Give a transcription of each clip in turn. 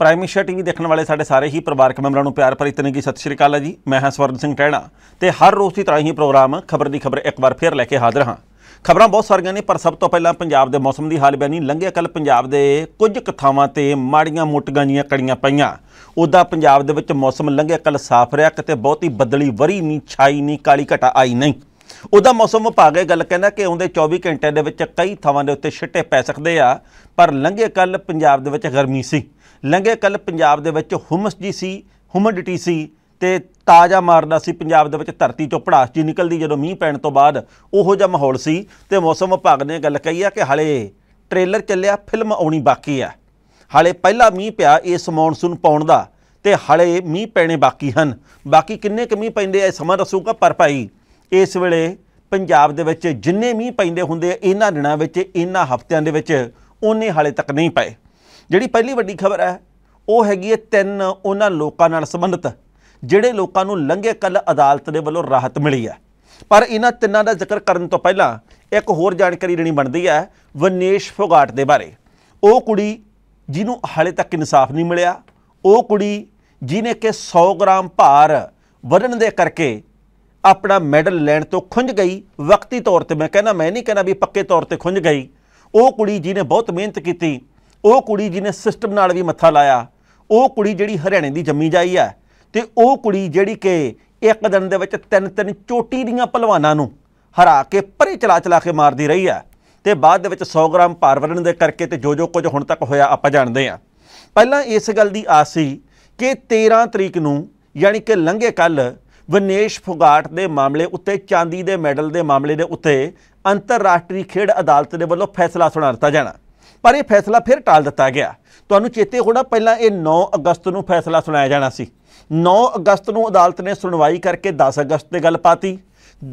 prime ਮਿਸ਼ਾ TV ਦੇਖਣ ਵਾਲੇ ਸਾਡੇ ਸਾਰੇ ਹੀ ਪਰਿਵਾਰਕ ਮੈਂਬਰਾਂ ਨੂੰ ਪਿਆਰ ਭਰੀ ਤਨੇਕੀ ਸਤਿ ਸ਼੍ਰੀ ਅਕਾਲ ਜੀ ਮੈਂ ਹਾਂ ਸਵਰਨ ਸਿੰਘ ਟਹਿਣਾ ਤੇ ਹਰ ਰੋਜ਼ ਦੀ ਤਰ੍ਹਾਂ ਹੀ ਪ੍ਰੋਗਰਾਮ ਖਬਰ ਦੀ ਖਬਰ ਇੱਕ ਵਾਰ ਫੇਰ ਲੈ ਕੇ ਹਾਜ਼ਰ ਹਾਂ ਖਬਰਾਂ ਬਹੁਤ ਸਾਰੀਆਂ ਨੇ ਪਰ ਸਭ ਤੋਂ ਪਹਿਲਾਂ ਪੰਜਾਬ ਦੇ ਮੌਸਮ ਦੀ ਹਾਲ ਬਿਆਨੀ ਲੰਘਿਆ ਕੱਲ ਪੰਜਾਬ ਦੇ ਕੁਝ ਕਥਾਵਾਂ ਤੇ ਮਾੜੀਆਂ ਮੋਟੀਆਂ ਜੀਆਂ ਕੜੀਆਂ ਪਈਆਂ ਉਦਾਂ ਪੰਜਾਬ ਦੇ ਵਿੱਚ ਮੌਸਮ ਲੰਘਿਆ ਕੱਲ ਸਾਫ਼ ਰਿਹਾ ਕਿਤੇ ਬਹੁਤੀ ਬੱਦਲੀ ਵਰੀ ਨਹੀਂ ਛਾਈ ਨਹੀਂ ਕਾਲੀ ਘਟਾ ਆਈ ਨਹੀਂ ਉਦਾਂ ਮੌਸਮ ਵਿਭਾਗ ਇਹ ਗੱਲ ਕਹਿੰਦਾ ਕਿ ਆਉਂਦੇ 24 ਘੰਟਿਆਂ ਦੇ ਵਿੱਚ ਕਈ ਥਾਵਾਂ ਦੇ ਉੱਤੇ ਛਿੱਟੇ ਪੈ ਸਕਦੇ ਆ ਪਰ ਲੰਘੇ ਕੱਲ ਪੰਜਾਬ ਦੇ ਵਿੱਚ ਗਰਮੀ ਸੀ ਲੰਗੇ ਕੱਲ ਪੰਜਾਬ ਦੇ ਵਿੱਚ ਹਮਸ ਜੀ ਸੀ ਹਿਊਮਿਡਿਟੀ ਸੀ ਤੇ ਤਾਜ਼ਾ ਮਾਰਦਾ ਸੀ ਪੰਜਾਬ ਦੇ ਵਿੱਚ ਧਰਤੀ ਚੋਂ ਪੜਾਸ ਜੀ ਨਿਕਲਦੀ ਜਦੋਂ ਮੀਂਹ ਪੈਣ ਤੋਂ ਬਾਅਦ ਉਹੋ ਜਿਹਾ ਮਾਹੌਲ ਸੀ ਤੇ ਮੌਸਮ ਵਿਭਾਗ ਨੇ ਗੱਲ ਕਹੀ ਆ ਕਿ ਹਲੇ ਟ੍ਰੇਲਰ ਚੱਲਿਆ ਫਿਲਮ ਆਉਣੀ ਬਾਕੀ ਆ ਹਲੇ ਪਹਿਲਾ ਮੀਂਹ ਪਿਆ ਇਸ ਮੌਨਸੂਨ ਪਾਉਣ ਦਾ ਤੇ ਹਲੇ ਮੀਂਹ ਪੈਣੇ ਬਾਕੀ ਹਨ ਬਾਕੀ ਕਿੰਨੇ ਕੁ ਮੀਂਹ ਪੈਂਦੇ ਆ ਸਮਾਂ ਦੱਸੂਗਾ ਪਰ ਭਾਈ ਇਸ ਵੇਲੇ ਪੰਜਾਬ ਦੇ ਵਿੱਚ ਜਿੰਨੇ ਮੀਂਹ ਪੈਂਦੇ ਹੁੰਦੇ ਇਹਨਾਂ ਦਿਨਾਂ ਵਿੱਚ ਇਹਨਾਂ ਹਫ਼ਤਿਆਂ ਦੇ ਵਿੱਚ ਉਹਨੇ ਹਾਲੇ ਤੱਕ ਨਹੀਂ ਪਏ ਜਿਹੜੀ ਪਹਿਲੀ ਵੱਡੀ ਖਬਰ ਹੈ ਉਹ ਹੈਗੀ ਹੈ ਤਿੰਨ ਉਹਨਾਂ ਲੋਕਾਂ ਨਾਲ ਸੰਬੰਧਿਤ ਜਿਹੜੇ ਲੋਕਾਂ ਨੂੰ ਲੰਘੇ ਕੱਲ ਅਦਾਲਤ ਦੇ ਵੱਲੋਂ ਰਾਹਤ ਮਿਲੀ ਹੈ ਪਰ ਇਹਨਾਂ ਤਿੰਨਾਂ ਦਾ ਜ਼ਿਕਰ ਕਰਨ ਤੋਂ ਪਹਿਲਾਂ ਇੱਕ ਹੋਰ ਜਾਣਕਾਰੀ ਦੇਣੀ ਬਣਦੀ ਹੈ ਵਨੇਸ਼ ਫੋਗਾਟ ਦੇ ਬਾਰੇ ਉਹ ਕੁੜੀ ਜਿਹਨੂੰ ਹਾਲੇ ਤੱਕ ਇਨਸਾਫ ਨਹੀਂ ਮਿਲਿਆ ਉਹ ਕੁੜੀ ਜਿਨੇ ਕਿ 100 ਗ੍ਰਾਮ ਭਾਰ ਵਧਣ ਦੇ ਕਰਕੇ ਆਪਣਾ ਮੈਡਲ ਲੈਣ ਤੋਂ ਖੁੰਝ ਗਈ ਵਕਤੀ ਤੌਰ ਤੇ ਮੈਂ ਕਹਿੰਦਾ ਮੈਂ ਨਹੀਂ ਕਹਿੰਦਾ ਵੀ ਪੱਕੇ ਤੌਰ ਤੇ ਖੁੰਝ ਗਈ ਉਹ ਕੁੜੀ ਜਿਹਨੇ ਬਹੁਤ ਮਿਹਨਤ ਕੀਤੀ ਉਹ ਕੁੜੀ ਜਿਹਨੇ ਸਿਸਟਮ ਨਾਲ ਵੀ ਮੱਥਾ ਲਾਇਆ ਉਹ ਕੁੜੀ ਜਿਹੜੀ ਹਰਿਆਣੇ ਦੀ ਜੰਮੀ ਜਾਈ ਹੈ ਤੇ ਉਹ ਕੁੜੀ ਜਿਹੜੀ ਕਿ ਇੱਕ ਦਿਨ ਦੇ ਵਿੱਚ ਤਿੰਨ ਤਿੰਨ ਚੋਟੀ ਦੀਆਂ ਪਹਿਲਵਾਨਾਂ ਨੂੰ ਹਰਾ ਕੇ ਪਰੇ ਚਲਾ ਚਲਾ ਕੇ ਮਾਰਦੀ ਰਹੀ ਹੈ ਤੇ ਬਾਅਦ ਦੇ ਵਿੱਚ 100 ਗ੍ਰਾਮ ਭਾਰ ਵਰਣ ਦੇ ਕਰਕੇ ਤੇ ਜੋ ਜੋ ਕੁਝ ਹੁਣ ਤੱਕ ਹੋਇਆ ਆਪਾਂ ਜਾਣਦੇ ਆ ਪਹਿਲਾਂ ਇਸ ਗੱਲ ਦੀ ਆਸ ਸੀ ਕਿ 13 ਤਰੀਕ ਨੂੰ ਯਾਨੀ ਕਿ ਲੰਘੇ ਕੱਲ ਵਿਨੇਸ਼ ਫੁਗਾਟ ਦੇ ਮਾਮਲੇ ਉੱਤੇ ਚਾਂਦੀ ਦੇ ਮੈਡਲ ਦੇ ਮਾਮਲੇ ਦੇ ਉੱਤੇ ਅੰਤਰਰਾਸ਼ਟਰੀ ਖੇਡ ਅਦਾਲਤ ਦੇ ਵੱਲੋਂ ਫੈਸਲਾ ਸੁਣਾ ਦਿੱਤਾ ਜਾਣਾ ਪਰ ਇਹ ਫੈਸਲਾ ਫਿਰ ਟਾਲ ਦਿੱਤਾ ਗਿਆ ਤੁਹਾਨੂੰ ਚੇਤੇ ਹੋਣਾ ਪਹਿਲਾਂ ਇਹ 9 ਅਗਸਤ ਨੂੰ ਫੈਸਲਾ ਸੁਣਾਇਆ ਜਾਣਾ ਸੀ 9 ਅਗਸਤ ਨੂੰ ਅਦਾਲਤ ਨੇ ਸੁਣਵਾਈ ਕਰਕੇ 10 ਅਗਸਤ ਤੇ ਗੱਲ ਪਾਤੀ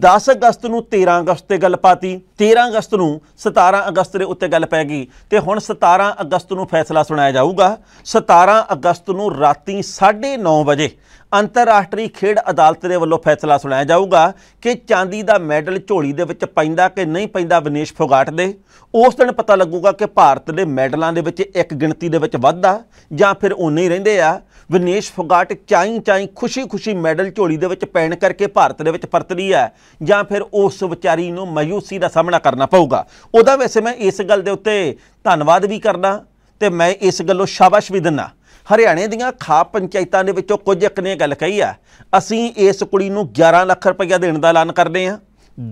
10 ਅਗਸਤ ਨੂੰ 13 ਅਗਸਤ ਤੇ ਗੱਲ ਪਾਤੀ 13 ਅਗਸਤ ਨੂੰ 17 ਅਗਸਤ ਦੇ ਉੱਤੇ ਗੱਲ ਪੈ ਗਈ ਤੇ ਹੁਣ 17 ਅਗਸਤ ਨੂੰ ਫੈਸਲਾ ਸੁਣਾਇਆ ਜਾਊਗਾ 17 ਅਗਸਤ ਨੂੰ ਰਾਤੀ 9:30 ਵਜੇ ਅੰਤਰਰਾਸ਼ਟਰੀ ਖੇਡ ਅਦਾਲਤ ਦੇ ਵੱਲੋਂ ਫੈਸਲਾ ਸੁਣਾਇਆ ਜਾਊਗਾ ਕਿ ਚਾਂਦੀ ਦਾ ਮੈਡਲ ਝੋਲੀ ਦੇ ਵਿੱਚ ਪੈਂਦਾ ਕਿ ਨਹੀਂ ਪੈਂਦਾ ਵਿਨੇਸ਼ ਫੋਗਾਟ ਦੇ ਉਸ ਦਿਨ ਪਤਾ ਲੱਗੂਗਾ ਕਿ ਭਾਰਤ ਦੇ ਮੈਡਲਾਂ ਦੇ ਵਿੱਚ ਇੱਕ ਗਿਣਤੀ ਦੇ ਵਿੱਚ ਵਾਧਾ ਜਾਂ ਫਿਰ ਉਨੇ ਹੀ ਰਹਿੰਦੇ ਆ ਵਿਨੇਸ਼ ਫੋਗਾਟ ਚਾਈ ਚਾਈ ਖੁਸ਼ੀ-ਖੁਸ਼ੀ ਮੈਡਲ ਝੋਲੀ ਦੇ ਵਿੱਚ ਪੈਣ ਕਰਕੇ ਭਾਰਤ ਦੇ ਵਿੱਚ ਪਰਤਦੀ ਹੈ ਜਾਂ ਫਿਰ ਉਸ ਵਿਚਾਰੀ ਨੂੰ ਮਾਇੂਸੀ ਦਾ ਸਾਹਮਣਾ ਕਰਨਾ ਪਊਗਾ ਉਹਦਾ ਵੈਸੇ ਮੈਂ ਇਸ ਗੱਲ ਦੇ ਉੱਤੇ ਧੰਨਵਾਦ ਵੀ ਕਰਦਾ ਤੇ ਮੈਂ ਇਸ ਗੱਲੋਂ ਸ਼ਾਬਾਸ਼ ਵੀ ਦਿੰਦਾ ਹਰਿਆਣੇ ਦੀਆਂ ਖਾਪ ਪੰਚਾਇਤਾਂ ਦੇ ਵਿੱਚੋਂ ਕੁਝ ਇੱਕ ਨੇ ਗੱਲ ਕਹੀ ਆ ਅਸੀਂ ਇਸ ਕੁੜੀ ਨੂੰ 11 ਲੱਖ ਰੁਪਇਆ ਦੇਣ ਦਾ ਐਲਾਨ ਕਰਦੇ ਆ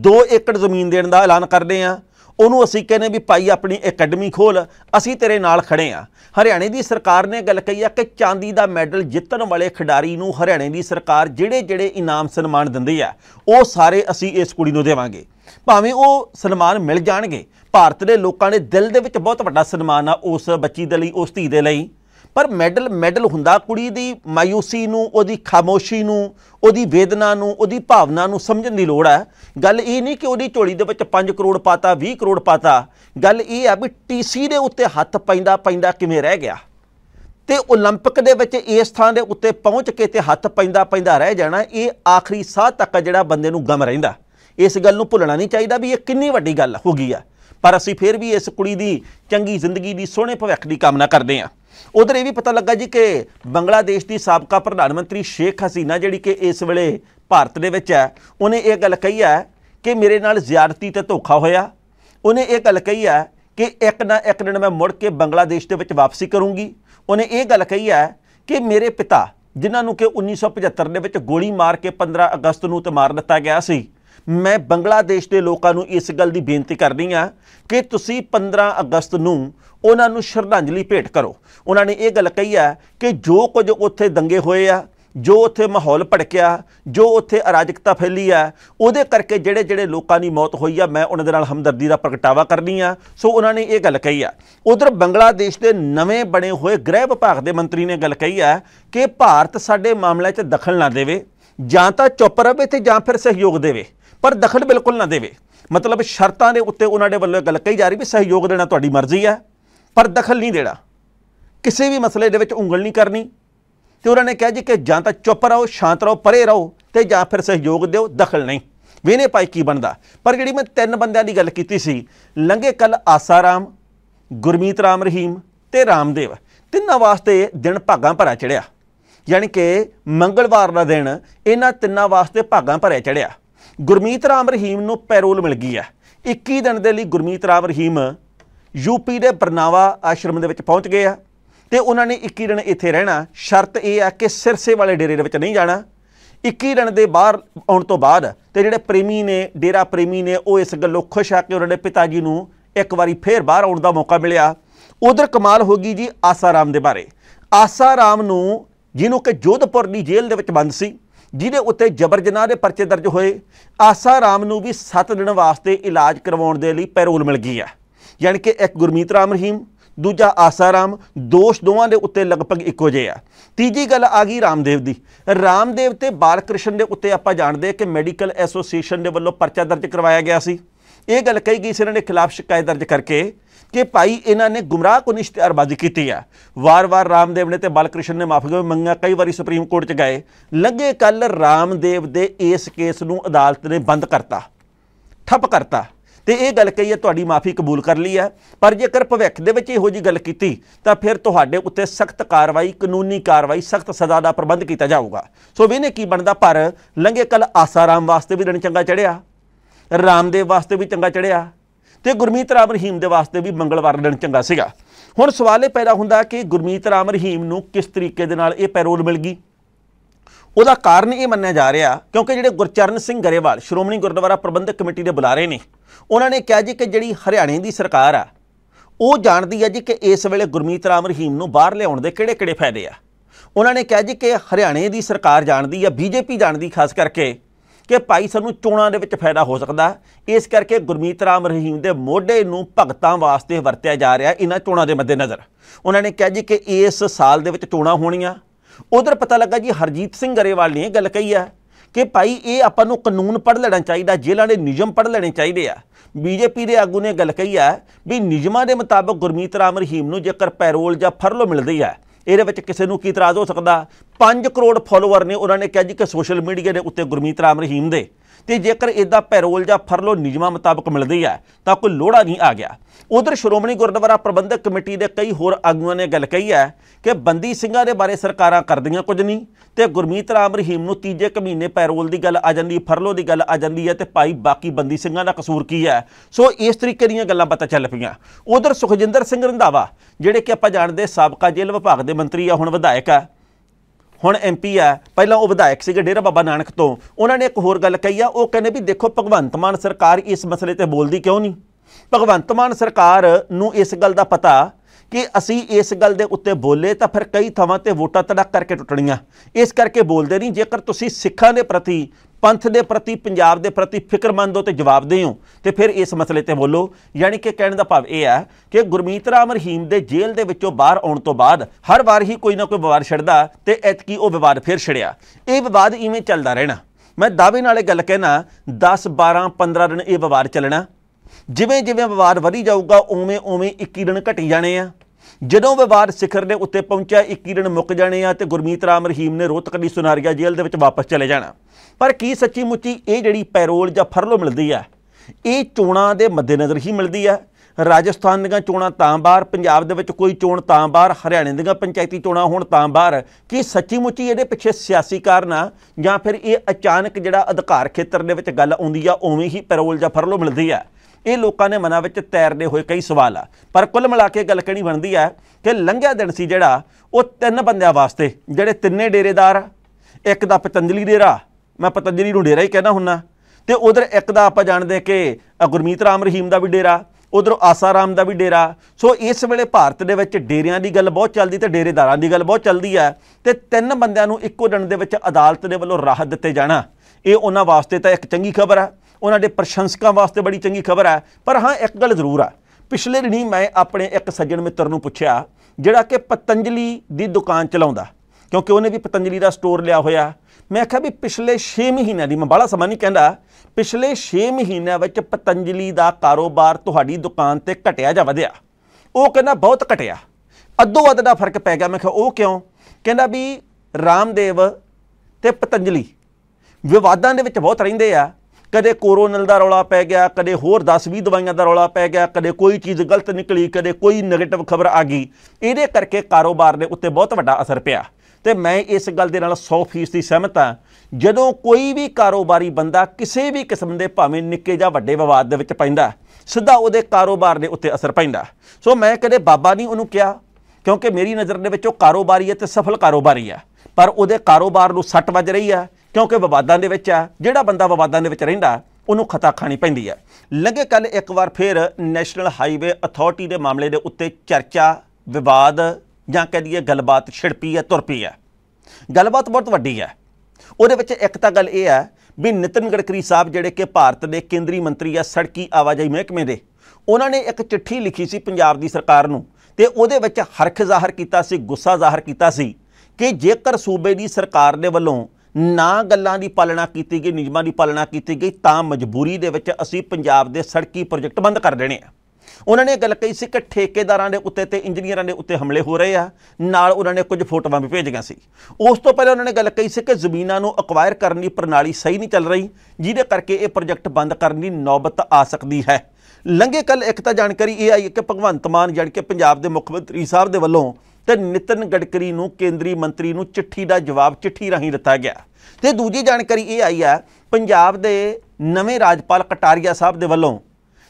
2 ਏਕੜ ਜ਼ਮੀਨ ਦੇਣ ਦਾ ਐਲਾਨ ਕਰਦੇ ਆ ਉਹਨੂੰ ਅਸੀਂ ਕਹਿੰਦੇ ਵੀ ਭਾਈ ਆਪਣੀ ਅਕੈਡਮੀ ਖੋਲ ਅਸੀਂ ਤੇਰੇ ਨਾਲ ਖੜੇ ਆ ਹਰਿਆਣੇ ਦੀ ਸਰਕਾਰ ਨੇ ਗੱਲ ਕਹੀ ਆ ਕਿ ਚਾਂਦੀ ਦਾ ਮੈਡਲ ਜਿੱਤਣ ਵਾਲੇ ਖਿਡਾਰੀ ਨੂੰ ਹਰਿਆਣੇ ਦੀ ਸਰਕਾਰ ਜਿਹੜੇ ਜਿਹੜੇ ਇਨਾਮ ਸਨਮਾਨ ਦਿੰਦੀ ਆ ਉਹ ਸਾਰੇ ਅਸੀਂ ਇਸ ਕੁੜੀ ਨੂੰ ਦੇਵਾਂਗੇ ਭਾਵੇਂ ਉਹ ਸਨਮਾਨ ਮਿਲ ਜਾਣਗੇ ਭਾਰਤ ਦੇ ਲੋਕਾਂ ਨੇ ਦਿਲ ਦੇ ਵਿੱਚ ਬਹੁਤ ਵੱਡਾ ਸਨਮਾਨ ਆ ਉਸ ਬੱਚੀ ਦੇ ਲਈ ਉਸ ਧੀ ਦੇ ਲਈ ਪਰ ਮੈਡਲ ਮੈਡਲ ਹੁੰਦਾ ਕੁੜੀ ਦੀ ਮਾਇੂਸੀ ਨੂੰ ਉਹਦੀ ਖਾਮੋਸ਼ੀ ਨੂੰ ਉਹਦੀ ਵੇਦਨਾ ਨੂੰ ਉਹਦੀ ਭਾਵਨਾ ਨੂੰ ਸਮਝਣ ਦੀ ਲੋੜ ਹੈ ਗੱਲ ਇਹ ਨਹੀਂ ਕਿ ਉਹਦੀ ਝੋਲੀ ਦੇ ਵਿੱਚ 5 ਕਰੋੜ ਪਾਤਾ 20 ਕਰੋੜ ਪਾਤਾ ਗੱਲ ਇਹ ਆ ਵੀ ਟੀਸੀ ਦੇ ਉੱਤੇ ਹੱਥ ਪੈਂਦਾ ਪੈਂਦਾ ਕਿਵੇਂ ਰਹਿ ਗਿਆ ਤੇ 올림픽 ਦੇ ਵਿੱਚ ਇਸ ਥਾਂ ਦੇ ਉੱਤੇ ਪਹੁੰਚ ਕੇ ਤੇ ਹੱਥ ਪੈਂਦਾ ਪੈਂਦਾ ਰਹਿ ਜਾਣਾ ਇਹ ਆਖਰੀ ਸਾਹ ਤੱਕ ਜਿਹੜਾ ਬੰਦੇ ਨੂੰ ਗਮ ਰਹਿੰਦਾ ਇਸ ਗੱਲ ਨੂੰ ਭੁੱਲਣਾ ਨਹੀਂ ਚਾਹੀਦਾ ਵੀ ਇਹ ਕਿੰਨੀ ਵੱਡੀ ਗੱਲ ਹੋ ਗਈ ਆ ਪਰ ਅਸੀਂ ਫਿਰ ਵੀ ਇਸ ਕੁੜੀ ਦੀ ਚੰਗੀ ਜ਼ਿੰਦਗੀ ਦੀ ਸੋਹਣੇ ਭਵਿੱਖ ਦੀ ਕਾਮਨਾ ਕਰਦੇ ਆਂ ਉਧਰ ਇਹ ਵੀ ਪਤਾ ਲੱਗਾ ਜੀ ਕਿ ਬੰਗਲਾਦੇਸ਼ ਦੀ ਸਾਬਕਾ ਪ੍ਰਧਾਨ ਮੰਤਰੀ ਸ਼ੇਖ ਹਸੀਨਾ ਜਿਹੜੀ ਕਿ ਇਸ ਵੇਲੇ ਭਾਰਤ ਦੇ ਵਿੱਚ ਹੈ ਉਹਨੇ ਇਹ ਗੱਲ ਕਹੀ ਹੈ ਕਿ ਮੇਰੇ ਨਾਲ ਜ਼ਿਆਦਤੀ ਤੇ ਧੋਖਾ ਹੋਇਆ ਉਹਨੇ ਇਹ ਗੱਲ ਕਹੀ ਹੈ ਕਿ ਇੱਕ ਨਾ ਇੱਕ ਦਿਨ ਮੈਂ ਮੁੜ ਕੇ ਬੰਗਲਾਦੇਸ਼ ਦੇ ਵਿੱਚ ਵਾਪਸੀ ਕਰੂੰਗੀ ਉਹਨੇ ਇਹ ਗੱਲ ਕਹੀ ਹੈ ਕਿ ਮੇਰੇ ਪਿਤਾ ਜਿਨ੍ਹਾਂ ਨੂੰ ਕਿ 1975 ਦੇ ਵਿੱਚ ਗੋਲੀ ਮਾਰ ਕੇ 15 ਅਗਸਤ ਨੂੰ ਤੇ ਮਾਰ ਦਿੱਤਾ ਗਿਆ ਸੀ ਮੈਂ ਬੰਗਲਾਦੇਸ਼ ਦੇ ਲੋਕਾਂ ਨੂੰ ਇਸ ਗੱਲ ਦੀ ਬੇਨਤੀ ਕਰਨੀ ਆ ਕਿ ਤੁਸੀਂ 15 ਅਗਸਤ ਨੂੰ ਉਹਨਾਂ ਨੂੰ ਸ਼ਰਧਾਂਜਲੀ ਭੇਟ ਕਰੋ ਉਹਨਾਂ ਨੇ ਇਹ ਗੱਲ ਕਹੀ ਆ ਕਿ ਜੋ ਕੁਝ ਉੱਥੇ ਦੰਗੇ ਹੋਏ ਆ ਜੋ ਉੱਥੇ ਮਾਹੌਲ ਭੜਕਿਆ ਜੋ ਉੱਥੇ ਅਰਾਜਕਤਾ ਫੈਲੀ ਆ ਉਹਦੇ ਕਰਕੇ ਜਿਹੜੇ ਜਿਹੜੇ ਲੋਕਾਂ ਦੀ ਮੌਤ ਹੋਈ ਆ ਮੈਂ ਉਹਨਾਂ ਦੇ ਨਾਲ ਹਮਦਰਦੀ ਦਾ ਪ੍ਰਗਟਾਵਾ ਕਰਨੀ ਆ ਸੋ ਉਹਨਾਂ ਨੇ ਇਹ ਗੱਲ ਕਹੀ ਆ ਉਧਰ ਬੰਗਲਾਦੇਸ਼ ਦੇ ਨਵੇਂ ਬਣੇ ਹੋਏ ਗ੍ਰਹਿ ਵਿਭਾਗ ਦੇ ਮੰਤਰੀ ਨੇ ਗੱਲ ਕਹੀ ਆ ਕਿ ਭਾਰਤ ਸਾਡੇ ਮਾਮਲੇ 'ਚ ਦਖਲ ਨਾ ਦੇਵੇ ਜਾਂ ਤਾਂ ਚੁੱਪ ਰਹੇ ਤੇ ਜਾਂ ਫਿਰ ਸਹਿਯੋਗ ਦੇਵੇ ਪਰ ਦਖਲ ਬਿਲਕੁਲ ਨਾ ਦੇਵੇ ਮਤਲਬ ਸ਼ਰਤਾਂ ਦੇ ਉੱਤੇ ਉਹਨਾਂ ਦੇ ਵੱਲੋਂ ਗੱਲ ਕਹੀ ਜਾ ਰਹੀ ਵੀ ਸਹਿਯੋਗ ਦੇਣਾ ਤੁਹਾਡੀ ਮਰਜ਼ੀ ਹੈ ਪਰ ਦਖਲ ਨਹੀਂ ਦੇਣਾ ਕਿਸੇ ਵੀ ਮਸਲੇ ਦੇ ਵਿੱਚ ਉਂਗਲ ਨਹੀਂ ਕਰਨੀ ਤੇ ਉਹਨਾਂ ਨੇ ਕਿਹਾ ਜੀ ਕਿ ਜਾਂ ਤਾਂ ਚੁੱਪ ਰਹੋ ਸ਼ਾਂਤ ਰਹੋ ਪਰੇ ਰਹੋ ਤੇ ਜਾਂ ਫਿਰ ਸਹਿਯੋਗ ਦਿਓ ਦਖਲ ਨਹੀਂ ਵੇਨੇ ਪਾਈ ਕੀ ਬਣਦਾ ਪਰ ਜਿਹੜੀ ਮੈਂ ਤਿੰਨ ਬੰਦਿਆਂ ਦੀ ਗੱਲ ਕੀਤੀ ਸੀ ਲੰਗੇ ਕੱਲ ਆਸਾਰਾਮ ਗੁਰਮੀਤ ਰਾਮ ਰਹੀਮ ਤੇ ਰਾਮਦੇਵ ਤਿੰਨਾਂ ਵਾਸਤੇ ਦਿਨ ਭਾਗਾਂ ਭਰਾ ਚੜਿਆ ਯਾਨੀ ਕਿ ਮੰਗਲਵਾਰ ਦਾ ਦਿਨ ਇਹਨਾਂ ਤਿੰਨਾਂ ਵਾਸਤੇ ਭਾਗਾਂ ਭਰਿਆ ਚੜਿਆ ਗੁਰਮੀਤ ਰਾਮ ਰਹੀਮ ਨੂੰ ਪੈਰੋਲ ਮਿਲ ਗਈ ਹੈ 21 ਦਿਨ ਦੇ ਲਈ ਗੁਰਮੀਤ ਰਾਮ ਰਹੀਮ ਯੂਪੀ ਦੇ ਬਰਨਾਵਾ ਆਸ਼ਰਮ ਦੇ ਵਿੱਚ ਪਹੁੰਚ ਗਏ ਆ ਤੇ ਉਹਨਾਂ ਨੇ 21 ਦਿਨ ਇੱਥੇ ਰਹਿਣਾ ਸ਼ਰਤ ਇਹ ਆ ਕਿ ਸਿਰਸੇ ਵਾਲੇ ਡੇਰੇ ਦੇ ਵਿੱਚ ਨਹੀਂ ਜਾਣਾ 21 ਦਿਨ ਦੇ ਬਾਹਰ ਆਉਣ ਤੋਂ ਬਾਅਦ ਤੇ ਜਿਹੜੇ ਪ੍ਰੇਮੀ ਨੇ ਡੇਰਾ ਪ੍ਰੇਮੀ ਨੇ ਉਹ ਇਸ ਗੱਲੋਂ ਖੁਸ਼ ਆ ਕਿ ਉਹਨਾਂ ਦੇ ਪਿਤਾ ਜੀ ਨੂੰ ਇੱਕ ਵਾਰੀ ਫੇਰ ਬਾਹਰ ਆਉਣ ਦਾ ਮੌਕਾ ਮਿਲਿਆ ਉਧਰ ਕਮਾਲ ਹੋ ਗਈ ਜੀ ਆਸਾਰਾਮ ਦੇ ਬਾਰੇ ਆਸਾਰਾਮ ਨੂੰ ਜਿਹਨੂੰ ਕਿ ਜੋਧਪੁਰ ਦੀ ਜੇਲ੍ਹ ਦੇ ਵਿੱਚ ਬੰਦ ਸੀ ਜਿਹਦੇ ਉੱਤੇ ਜਬਰ ਜਨਾਹ ਦੇ ਪਰਚੇ ਦਰਜ ਹੋਏ ਆਸਾ ਰਾਮ ਨੂੰ ਵੀ 7 ਦਿਨ ਵਾਸਤੇ ਇਲਾਜ ਕਰਵਾਉਣ ਦੇ ਲਈ ਪੈਰੋਲ ਮਿਲ ਗਈ ਹੈ ਯਾਨੀ ਕਿ ਇੱਕ ਗੁਰਮੀਤ ਰਾਮ ਰਹੀਮ ਦੂਜਾ ਆਸਾ ਰਾਮ ਦੋਸ਼ ਦੋਵਾਂ ਦੇ ਉੱਤੇ ਲਗਭਗ ਇੱਕੋ ਜਿਹੇ ਆ ਤੀਜੀ ਗੱਲ ਆ ਗਈ ਰਾਮਦੇਵ ਦੀ ਰਾਮਦੇਵ ਤੇ ਬਾਲ ਕ੍ਰਿਸ਼ਨ ਦੇ ਉੱਤੇ ਆਪਾਂ ਜਾਣਦੇ ਕਿ ਮੈਡੀਕਲ ਐਸੋਸੀਏਸ਼ਨ ਦੇ ਵੱਲੋਂ ਪਰਚਾ ਦਰਜ ਕਰਵਾਇਆ ਗਿਆ ਸੀ ਇਹ ਗੱਲ ਕਹੀ ਗਈ ਸੀ ਇਹਨਾਂ ਦੇ ਖਿਲਾਫ ਸ਼ਿਕਾਇਤ ਦਰਜ ਕਰਕੇ ਕਿ ਭਾਈ ਇਹਨਾਂ ਨੇ ਗੁੰਮਰਾਹ ਕੋ ਇਸ਼ਤਿਹਾਰਬਾਜ਼ੀ ਕੀਤੀ ਆ ਵਾਰ-ਵਾਰ ਰਾਮਦੇਵ ਨੇ ਤੇ ਬਾਲਕ੍ਰਿਸ਼ਨ ਨੇ ਮਾਫੀ ਮੰਗਿਆ ਕਈ ਵਾਰੀ ਸੁਪਰੀਮ ਕੋਰਟ 'ਚ ਗਏ ਲੱਗੇ ਕੱਲ ਰਾਮਦੇਵ ਦੇ ਇਸ ਕੇਸ ਨੂੰ ਅਦਾਲਤ ਨੇ ਬੰਦ ਕਰਤਾ ਠੱਪ ਕਰਤਾ ਤੇ ਇਹ ਗੱਲ ਕਹੀ ਹੈ ਤੁਹਾਡੀ ਮਾਫੀ ਕਬੂਲ ਕਰ ਲਈ ਹੈ ਪਰ ਜੇਕਰ ਭਵਿੱਖ ਦੇ ਵਿੱਚ ਇਹੋ ਜੀ ਗੱਲ ਕੀਤੀ ਤਾਂ ਫਿਰ ਤੁਹਾਡੇ ਉੱਤੇ ਸਖਤ ਕਾਰਵਾਈ ਕਾਨੂੰਨੀ ਕਾਰਵਾਈ ਸਖਤ ਸਜ਼ਾ ਦਾ ਪ੍ਰਬੰਧ ਕੀਤਾ ਜਾਊਗਾ ਸੋ ਨੇ ਕੀ ਬਣਦਾ ਪਰ ਲੰਗੇ ਕੱਲ ਆਸਾਰਾਮ ਵਾਸਤੇ ਵੀ ਰਣ ਚੰਗਾ ਚੜਿਆ ਰਾਮਦੇਵ ਵਾਸਤੇ ਵੀ ਚੰਗਾ ਚੜਿਆ ਤੇ ਗੁਰਮੀਤ ਰਾਮ ਰਹੀਮ ਦੇ ਵਾਸਤੇ ਵੀ ਮੰਗਲਵਾਰ ਦਿਨ ਚੰਗਾ ਸੀਗਾ ਹੁਣ ਸਵਾਲ ਇਹ ਪੈਦਾ ਹੁੰਦਾ ਕਿ ਗੁਰਮੀਤ ਰਾਮ ਰਹੀਮ ਨੂੰ ਕਿਸ ਤਰੀਕੇ ਦੇ ਨਾਲ ਇਹ ਪੈਰੋਲ ਮਿਲ ਗਈ ਉਹਦਾ ਕਾਰਨ ਇਹ ਮੰਨਿਆ ਜਾ ਰਿਹਾ ਕਿਉਂਕਿ ਜਿਹੜੇ ਗੁਰਚਰਨ ਸਿੰਘ ਗਰੇਵਾਲ ਸ਼੍ਰੋਮਣੀ ਗੁਰਦੁਆਰਾ ਪ੍ਰਬੰਧਕ ਕਮੇਟੀ ਦੇ ਬੁਲਾਰੇ ਨੇ ਉਹਨਾਂ ਨੇ ਕਿਹਾ ਜੀ ਕਿ ਜਿਹੜੀ ਹਰਿਆਣੇ ਦੀ ਸਰਕਾਰ ਆ ਉਹ ਜਾਣਦੀ ਹੈ ਜੀ ਕਿ ਇਸ ਵੇਲੇ ਗੁਰਮੀਤ ਰਾਮ ਰਹੀਮ ਨੂੰ ਬਾਹਰ ਲਿਆਉਣ ਦੇ ਕਿਹੜੇ-ਕਿਹੜੇ ਫਾਇਦੇ ਆ ਉਹਨਾਂ ਨੇ ਕਿਹਾ ਜੀ ਕਿ ਹਰਿਆਣੇ ਦੀ ਸਰਕਾਰ ਜਾਣਦੀ ਆ ਬੀਜੇਪੀ ਜਾਣਦੀ ਖਾਸ ਕਰਕੇ ਕਿ ਭਾਈ ਸਾਨੂੰ ਚੋਣਾਂ ਦੇ ਵਿੱਚ ਫਾਇਦਾ ਹੋ ਸਕਦਾ ਇਸ ਕਰਕੇ ਗੁਰਮੀਤ ਰਾਮ ਰਹੀਮ ਦੇ ਮੋਢੇ ਨੂੰ ਭਗਤਾਂ ਵਾਸਤੇ ਵਰਤਿਆ ਜਾ ਰਿਹਾ ਇਹਨਾਂ ਚੋਣਾਂ ਦੇ ਮੱਦੇ ਨਜ਼ਰ ਉਹਨਾਂ ਨੇ ਕਿਹਾ ਜੀ ਕਿ ਇਸ ਸਾਲ ਦੇ ਵਿੱਚ ਚੋਣਾਂ ਹੋਣੀਆਂ ਉਧਰ ਪਤਾ ਲੱਗਾ ਜੀ ਹਰਜੀਤ ਸਿੰਘ ਗਰੇਵਾਲ ਨੇ ਗੱਲ ਕਹੀ ਆ ਕਿ ਭਾਈ ਇਹ ਆਪਾਂ ਨੂੰ ਕਾਨੂੰਨ ਪੜ ਲੈਣਾ ਚਾਹੀਦਾ ਜੇਲ੍ਹਾਂ ਦੇ ਨਿਯਮ ਪੜ ਲੈਣੇ ਚਾਹੀਦੇ ਆ ਬੀਜੇਪੀ ਦੇ ਆਗੂ ਨੇ ਗੱਲ ਕਹੀ ਆ ਵੀ ਨਿਯਮਾਂ ਦੇ ਮੁਤਾਬਕ ਗੁਰਮੀਤ ਰਾਮ ਰਹੀਮ ਨੂੰ ਜੇਕਰ ਪੈਰੋਲ ਜਾਂ ਫਰਲੋ ਮਿਲਦੀ ਆ ਇਹਦੇ ਵਿੱਚ ਕਿਸੇ ਨੂੰ ਕੀ ਇਤਰਾਜ਼ ਹੋ ਸਕਦਾ 5 ਕਰੋੜ ਫਾਲੋਅਰ ਨੇ ਉਹਨਾਂ ਨੇ ਕਿਹਾ ਜੀ ਕਿ ਸੋਸ਼ਲ ਮੀਡੀਆ ਦੇ ਉੱਤੇ ਗੁਰਮੀਤ ਰਾਮ ਰਹੀਮ ਦੇ ਤੇ ਜੇਕਰ ਇਦਾਂ ਪੈਰੋਲ ਜਾਂ ਫਰਲੋ ਨਿਯਮਾਂ ਮੁਤਾਬਕ ਮਿਲਦੀ ਹੈ ਤਾਂ ਕੋਈ ਲੋੜਾ ਨਹੀਂ ਆ ਗਿਆ ਉਧਰ ਸ਼੍ਰੋਮਣੀ ਗੁਰਦੁਆਰਾ ਪ੍ਰਬੰਧਕ ਕਮੇਟੀ ਦੇ ਕਈ ਹੋਰ ਆਗੂਆਂ ਨੇ ਗੱਲ ਕਹੀ ਹੈ ਕਿ ਬੰਦੀ ਸਿੰਘਾਂ ਦੇ ਬਾਰੇ ਸਰਕਾਰਾਂ ਕਰਦੀਆਂ ਕੁਝ ਨਹੀਂ ਤੇ ਗੁਰਮੀਤ ਰਾਮ ਰਹੀਮ ਨੂੰ ਤੀਜੇ ਕਮੀਨੇ ਪੈਰੋਲ ਦੀ ਗੱਲ ਆ ਜਾਂਦੀ ਫਰਲੋ ਦੀ ਗੱਲ ਆ ਜਾਂਦੀ ਹੈ ਤੇ ਭਾਈ ਬਾਕੀ ਬੰਦੀ ਸਿੰਘਾਂ ਦਾ ਕਸੂਰ ਕੀ ਹੈ ਸੋ ਇਸ ਤਰੀਕੇ ਦੀਆਂ ਗੱਲਾਂ ਪਤਾ ਚੱਲ ਪਈਆਂ ਉਧਰ ਸੁਖਜਿੰਦਰ ਸਿੰਘ ਰੰਧਾਵਾ ਜਿਹੜੇ ਕਿ ਆਪਾਂ ਜਾਣਦੇ ਸਾਬਕਾ ਜੇਲ੍ਹ ਵਿਭਾਗ ਦੇ ਮੰਤਰੀ ਆ ਹੁਣ ਵਿਧਾਇਕ ਆ ਹੁਣ ਐਮਪੀ ਆ ਪਹਿਲਾਂ ਉਹ ਵਿਧਾਇਕ ਸੀਗੇ ਡੇਰਾ ਬਾਬਾ ਨਾਨਕ ਤੋਂ ਉਹਨਾਂ ਨੇ ਇੱਕ ਹੋਰ ਗੱਲ ਕਹੀ ਆ ਉਹ ਕਹਿੰਦੇ ਵੀ ਦੇਖੋ ਭਗਵੰਤ ਮਾਨ ਸਰਕਾਰ ਇਸ ਮਸਲੇ ਤੇ ਬੋਲਦੀ ਕਿਉਂ ਨਹੀਂ ਭਗਵੰਤ ਮਾਨ ਸਰਕਾਰ ਨੂੰ ਇਸ ਗੱਲ ਦਾ ਪਤਾ ਕਿ ਅਸੀਂ ਇਸ ਗੱਲ ਦੇ ਉੱਤੇ ਬੋਲੇ ਤਾਂ ਫਿਰ ਕਈ ਥਾਵਾਂ ਤੇ ਵੋਟਾਂ ਤੜਕ ਕਰਕੇ ਟੁੱਟਣੀਆਂ ਇਸ ਕਰਕੇ ਬੋਲਦੇ ਨਹੀਂ ਜੇਕਰ ਤੁਸੀਂ ਸਿੱਖਾਂ ਦੇ ਪ੍ਰਤੀ ਪੰਥ ਦੇ ਪ੍ਰਤੀ ਪੰਜਾਬ ਦੇ ਪ੍ਰਤੀ ਫਿਕਰਮੰਦ ਹੋ ਤੇ ਜਵਾਬ ਹੋ ਤੇ ਫਿਰ ਇਸ ਮਸਲੇ ਤੇ ਬੋਲੋ ਯਾਨੀ ਕਿ ਕਹਿਣ ਦਾ ਭਾਵ ਇਹ ਹੈ ਕਿ ਗੁਰਮੀਤ ਰਾਮ ਰਹੀਮ ਦੇ ਜੇਲ੍ਹ ਦੇ ਵਿੱਚੋਂ ਬਾਹਰ ਆਉਣ ਤੋਂ ਬਾਅਦ ਹਰ ਵਾਰ ਹੀ ਕੋਈ ਨਾ ਕੋਈ ਵਿਵਾਦ ਛੜਦਾ ਤੇ ਐਤਕੀ ਉਹ ਵਿਵਾਦ ਫਿਰ ਛੜਿਆ ਇਹ ਵਿਵਾਦ ਇਵੇਂ ਚੱਲਦਾ ਰਹਿਣਾ ਮੈਂ ਦਾਅਵੇ ਨਾਲ ਇਹ ਗੱਲ ਕਹਿਣਾ 10 12 15 ਦਿਨ ਇਹ ਵਿਵਾਦ ਚੱਲਣਾ ਜਿਵੇਂ ਜਿਵੇਂ ਵਿਵਾਦ ਵਧੀ ਜਾਊਗਾ ਉਵੇਂ ਉਵੇਂ 21 ਦਿਨ ਘਟੀ ਜਾਣੇ ਆ ਜਦੋਂ ਵਿਵਾਦ ਸਿਖਰ ਦੇ ਉੱਤੇ ਪਹੁੰਚਿਆ 21 ਦਿਨ ਮੁੱਕ ਜਾਣੇ ਆ ਤੇ ਗੁਰਮੀਤ ਰਾਮ ਰਹੀਮ ਨੇ ਰੋਤਕ ਦੀ ਸੁਨਾਰੀਆ ਜੇਲ੍ਹ ਦੇ ਵਿੱਚ ਵਾਪਸ ਚਲੇ ਜਾਣਾ ਪਰ ਕੀ ਸੱਚੀ ਮੁੱਚੀ ਇਹ ਜਿਹੜੀ ਪੈਰੋਲ ਜਾਂ ਫਰਲੋ ਮਿਲਦੀ ਆ ਇਹ ਚੋਣਾਂ ਦੇ ਮੱਦੇਨਜ਼ਰ ਹੀ ਮਿਲਦੀ ਆ ਰਾਜਸਥਾਨ ਦੀਆਂ ਚੋਣਾਂ ਤਾਂ ਬਾਹਰ ਪੰਜਾਬ ਦੇ ਵਿੱਚ ਕੋਈ ਚੋਣ ਤਾਂ ਬਾਹਰ ਹਰਿਆਣੇ ਦੀਆਂ ਪੰਚਾਇਤੀ ਚੋਣਾਂ ਹੋਣ ਤਾਂ ਬਾਹਰ ਕੀ ਸੱਚੀ ਮੁੱਚੀ ਇਹਦੇ ਪਿੱਛੇ ਸਿਆਸੀ ਕਾਰਨ ਆ ਜਾਂ ਫਿਰ ਇਹ ਅਚਾਨਕ ਜਿਹੜਾ ਅਧਿਕਾਰ ਖੇਤਰ ਦੇ ਵਿੱਚ ਗੱਲ ਆਉਂਦੀ ਆ ਉਵੇਂ ਹੀ ਪੈਰੋਲ ਜਾਂ ਫਰਲੋ ਮਿਲਦੀ ਆ ਇਹ ਲੋਕਾਂ ਨੇ ਮਨਾਂ ਵਿੱਚ ਤੈਰਦੇ ਹੋਏ ਕਈ ਸਵਾਲ ਆ ਪਰ ਕੁੱਲ ਮਿਲਾ ਕੇ ਗੱਲ ਕਣੀ ਬਣਦੀ ਆ ਕਿ ਲੰਘਿਆ ਦਿਨ ਸੀ ਜਿਹੜਾ ਉਹ ਤਿੰਨ ਬੰਦਿਆਂ ਵਾਸਤੇ ਜਿਹੜੇ ਤਿੰਨੇ ਡੇਰੇਦਾਰ ਆ ਇੱਕ ਦਾ ਪਤੰਜਲੀ ਡੇਰਾ ਮੈਂ ਪਤੰਜਲੀ ਨੂੰ ਡੇਰਾ ਹੀ ਕਹਿਣਾ ਹੁੰਨਾ ਤੇ ਉਧਰ ਇੱਕ ਦਾ ਆਪਾਂ ਜਾਣਦੇ ਕਿ ਗੁਰਮੀਤ ਰਾਮ ਰਹੀਮ ਦਾ ਵੀ ਡੇਰਾ ਉਧਰ ਆਸਾ ਰਾਮ ਦਾ ਵੀ ਡੇਰਾ ਸੋ ਇਸ ਵੇਲੇ ਭਾਰਤ ਦੇ ਵਿੱਚ ਡੇਰਿਆਂ ਦੀ ਗੱਲ ਬਹੁਤ ਚੱਲਦੀ ਤੇ ਡੇਰੇਦਾਰਾਂ ਦੀ ਗੱਲ ਬਹੁਤ ਚੱਲਦੀ ਹੈ ਤੇ ਤਿੰਨ ਬੰਦਿਆਂ ਨੂੰ ਇੱਕੋ ਦਿਨ ਦੇ ਵਿੱਚ ਅਦਾਲਤ ਦੇ ਵੱਲੋਂ ਰਾਹਤ ਦਿੱਤੇ ਜਾਣਾ ਇਹ ਉਹਨਾਂ ਵਾਸਤੇ ਤਾਂ ਇੱਕ ਚੰਗੀ ਖਬਰ ਹੈ ਉਹਨਾਂ ਦੇ ਪ੍ਰਸ਼ੰਸਕਾਂ ਵਾਸਤੇ ਬੜੀ ਚੰਗੀ ਖਬਰ ਹੈ ਪਰ ਹਾਂ ਇੱਕ ਗੱਲ ਜ਼ਰੂਰ ਆ ਪਿਛਲੇ ਦਿਨੀ ਮੈਂ ਆਪਣੇ ਇੱਕ ਸੱਜਣ ਮਿੱਤਰ ਨੂੰ ਪੁੱਛਿਆ ਜਿਹੜਾ ਕਿ ਪਤੰਜਲੀ ਦੀ ਦੁਕਾਨ ਚਲਾਉਂਦਾ ਕਿਉਂਕਿ ਉਹਨੇ ਵੀ ਪਤੰਜਲੀ ਦਾ ਸਟੋਰ ਲਿਆ ਹੋਇਆ ਮੈਂ ਕਿਹਾ ਵੀ ਪਿਛਲੇ 6 ਮਹੀਨਿਆਂ ਦੀ ਮੈਂ ਬੜਾ ਸਮਾਂ ਨਹੀਂ ਕਹਿੰਦਾ ਪਿਛਲੇ 6 ਮਹੀਨਿਆਂ ਵਿੱਚ ਪਤੰਜਲੀ ਦਾ ਕਾਰੋਬਾਰ ਤੁਹਾਡੀ ਦੁਕਾਨ ਤੇ ਘਟਿਆ ਜਾਂ ਵਧਿਆ ਉਹ ਕਹਿੰਦਾ ਬਹੁਤ ਘਟਿਆ ਅੱਧੋ ਅੱਧ ਦਾ ਫਰਕ ਪੈ ਗਿਆ ਮੈਂ ਕਿਹਾ ਉਹ ਕਿਉਂ ਕਹਿੰਦਾ ਵੀ ਰਾਮਦੇਵ ਤੇ ਪਤੰਜਲੀ ਵਿਵਾਦਾਂ ਦੇ ਵਿੱਚ ਬਹੁਤ ਰਹਿੰਦੇ ਆ ਕਦੇ ਕੋਰੋਨਲ ਦਾ ਰੌਲਾ ਪੈ ਗਿਆ ਕਦੇ ਹੋਰ 10-20 ਦਵਾਈਆਂ ਦਾ ਰੌਲਾ ਪੈ ਗਿਆ ਕਦੇ ਕੋਈ ਚੀਜ਼ ਗਲਤ ਨਿਕਲੀ ਕਦੇ ਕੋਈ 네ਗੇਟਿਵ ਖਬਰ ਆ ਗਈ ਇਹਦੇ ਕਰਕੇ ਕਾਰੋਬਾਰ ਦੇ ਉੱਤੇ ਬਹੁਤ ਵੱਡਾ ਅਸਰ ਪਿਆ ਤੇ ਮੈਂ ਇਸ ਗੱਲ ਦੇ ਨਾਲ 100% ਦੀ ਸਹਿਮਤ ਹਾਂ ਜਦੋਂ ਕੋਈ ਵੀ ਕਾਰੋਬਾਰੀ ਬੰਦਾ ਕਿਸੇ ਵੀ ਕਿਸਮ ਦੇ ਭਾਵੇਂ ਨਿੱਕੇ ਜਾਂ ਵੱਡੇ ਵਿਵਾਦ ਦੇ ਵਿੱਚ ਪੈਂਦਾ ਸਿੱਧਾ ਉਹਦੇ ਕਾਰੋਬਾਰ ਦੇ ਉੱਤੇ ਅਸਰ ਪੈਂਦਾ ਸੋ ਮੈਂ ਕਦੇ ਬਾਬਾ ਨਹੀਂ ਉਹਨੂੰ ਕਿਹਾ ਕਿਉਂਕਿ ਮੇਰੀ ਨਜ਼ਰ ਦੇ ਵਿੱਚ ਉਹ ਕਾਰੋਬਾਰੀ ਹੈ ਤੇ ਸਫਲ ਕਾਰੋਬਾਰੀ ਹੈ ਪਰ ਉਹਦੇ ਕਾਰੋਬਾਰ ਨੂੰ ਸੱਟ ਵੱਜ ਰਹੀ ਹੈ ਕਿਉਂਕਿ ਵਿਵਾਦਾਂ ਦੇ ਵਿੱਚ ਆ ਜਿਹੜਾ ਬੰਦਾ ਵਿਵਾਦਾਂ ਦੇ ਵਿੱਚ ਰਹਿੰਦਾ ਉਹਨੂੰ ਖਤਾ ਖਾਣੀ ਪੈਂਦੀ ਆ ਲੰਗੇ ਕੱਲ ਇੱਕ ਵਾਰ ਫੇਰ ਨੈਸ਼ਨਲ ਹਾਈਵੇ ਅਥਾਰਟੀ ਦੇ ਮਾਮਲੇ ਦੇ ਉੱਤੇ ਚਰਚਾ ਵਿਵਾਦ ਜਾਂ ਕਹ ਦਈਏ ਗੱਲਬਾਤ ਛਿੜਪੀ ਆ ਤੁਰਪੀ ਆ ਗੱਲਬਾਤ ਬਹੁਤ ਵੱਡੀ ਆ ਉਹਦੇ ਵਿੱਚ ਇੱਕ ਤਾਂ ਗੱਲ ਇਹ ਆ ਵੀ ਨਿਤਨ ਗੜਕਰੀ ਸਾਹਿਬ ਜਿਹੜੇ ਕਿ ਭਾਰਤ ਦੇ ਕੇਂਦਰੀ ਮੰਤਰੀ ਆ ਸੜਕੀ ਆਵਾਜਾਈ ਮਹਿਕਮੇ ਦੇ ਉਹਨਾਂ ਨੇ ਇੱਕ ਚਿੱਠੀ ਲਿਖੀ ਸੀ ਪੰਜਾਬ ਦੀ ਸਰਕਾਰ ਨੂੰ ਤੇ ਉਹਦੇ ਵਿੱਚ ਹਰਖ ਜ਼ਾਹਰ ਕੀਤਾ ਸੀ ਗੁੱਸਾ ਜ਼ਾਹਰ ਕੀਤਾ ਸੀ ਕਿ ਜੇਕਰ ਸੂਬੇ ਦੀ ਸਰਕਾਰ ਦੇ ਵੱਲੋਂ ਨਾ ਗੱਲਾਂ ਦੀ ਪਾਲਣਾ ਕੀਤੀ ਗਈ ਨਿਯਮਾਂ ਦੀ ਪਾਲਣਾ ਕੀਤੀ ਗਈ ਤਾਂ ਮਜਬੂਰੀ ਦੇ ਵਿੱਚ ਅਸੀਂ ਪੰਜਾਬ ਦੇ ਸੜਕੀ ਪ੍ਰੋਜੈਕਟ ਬੰਦ ਕਰ ਦੇਣੇ ਆ ਉਹਨਾਂ ਨੇ ਇਹ ਗੱਲ ਕਹੀ ਸੀ ਕਿ ਠੇਕੇਦਾਰਾਂ ਦੇ ਉੱਤੇ ਤੇ ਇੰਜੀਨੀਅਰਾਂ ਦੇ ਉੱਤੇ ਹਮਲੇ ਹੋ ਰਹੇ ਆ ਨਾਲ ਉਹਨਾਂ ਨੇ ਕੁਝ ਫੋਟੋਆਂ ਵੀ ਭੇਜੀਆਂ ਸੀ ਉਸ ਤੋਂ ਪਹਿਲਾਂ ਉਹਨਾਂ ਨੇ ਗੱਲ ਕਹੀ ਸੀ ਕਿ ਜ਼ਮੀਨਾਂ ਨੂੰ ਅਕਵਾਇਰ ਕਰਨ ਦੀ ਪ੍ਰਣਾਲੀ ਸਹੀ ਨਹੀਂ ਚੱਲ ਰਹੀ ਜਿਹਦੇ ਕਰਕੇ ਇਹ ਪ੍ਰੋਜੈਕਟ ਬੰਦ ਕਰਨ ਦੀ ਨੌਬਤ ਆ ਸਕਦੀ ਹੈ ਲੰਗੇ ਕੱਲ ਇੱਕ ਤਾਂ ਜਾਣਕਾਰੀ ਇਹ ਆਈ ਕਿ ਭਗਵੰਤ ਮਾਨ ਜੜ ਕੇ ਪੰਜਾਬ ਦੇ ਮੁੱਖ ਮੰਤਰੀ ਸਾਹਿਬ ਦੇ ਵੱਲੋਂ ਤੇ ਨਿਤਨ ਗਡਕਰੀ ਨੂੰ ਕੇਂਦਰੀ ਮੰਤਰੀ ਨੂੰ ਚਿੱਠੀ ਦਾ ਜਵਾਬ ਚਿੱਠੀ ਰਾਹੀਂ ਦਿੱਤਾ ਗਿਆ ਤੇ ਦੂਜੀ ਜਾਣਕਾਰੀ ਇਹ ਆਈ ਹੈ ਪੰਜਾਬ ਦੇ ਨਵੇਂ ਰਾਜਪਾਲ ਕਟਾਰੀਆ ਸਾਹਿਬ ਦੇ ਵੱਲੋਂ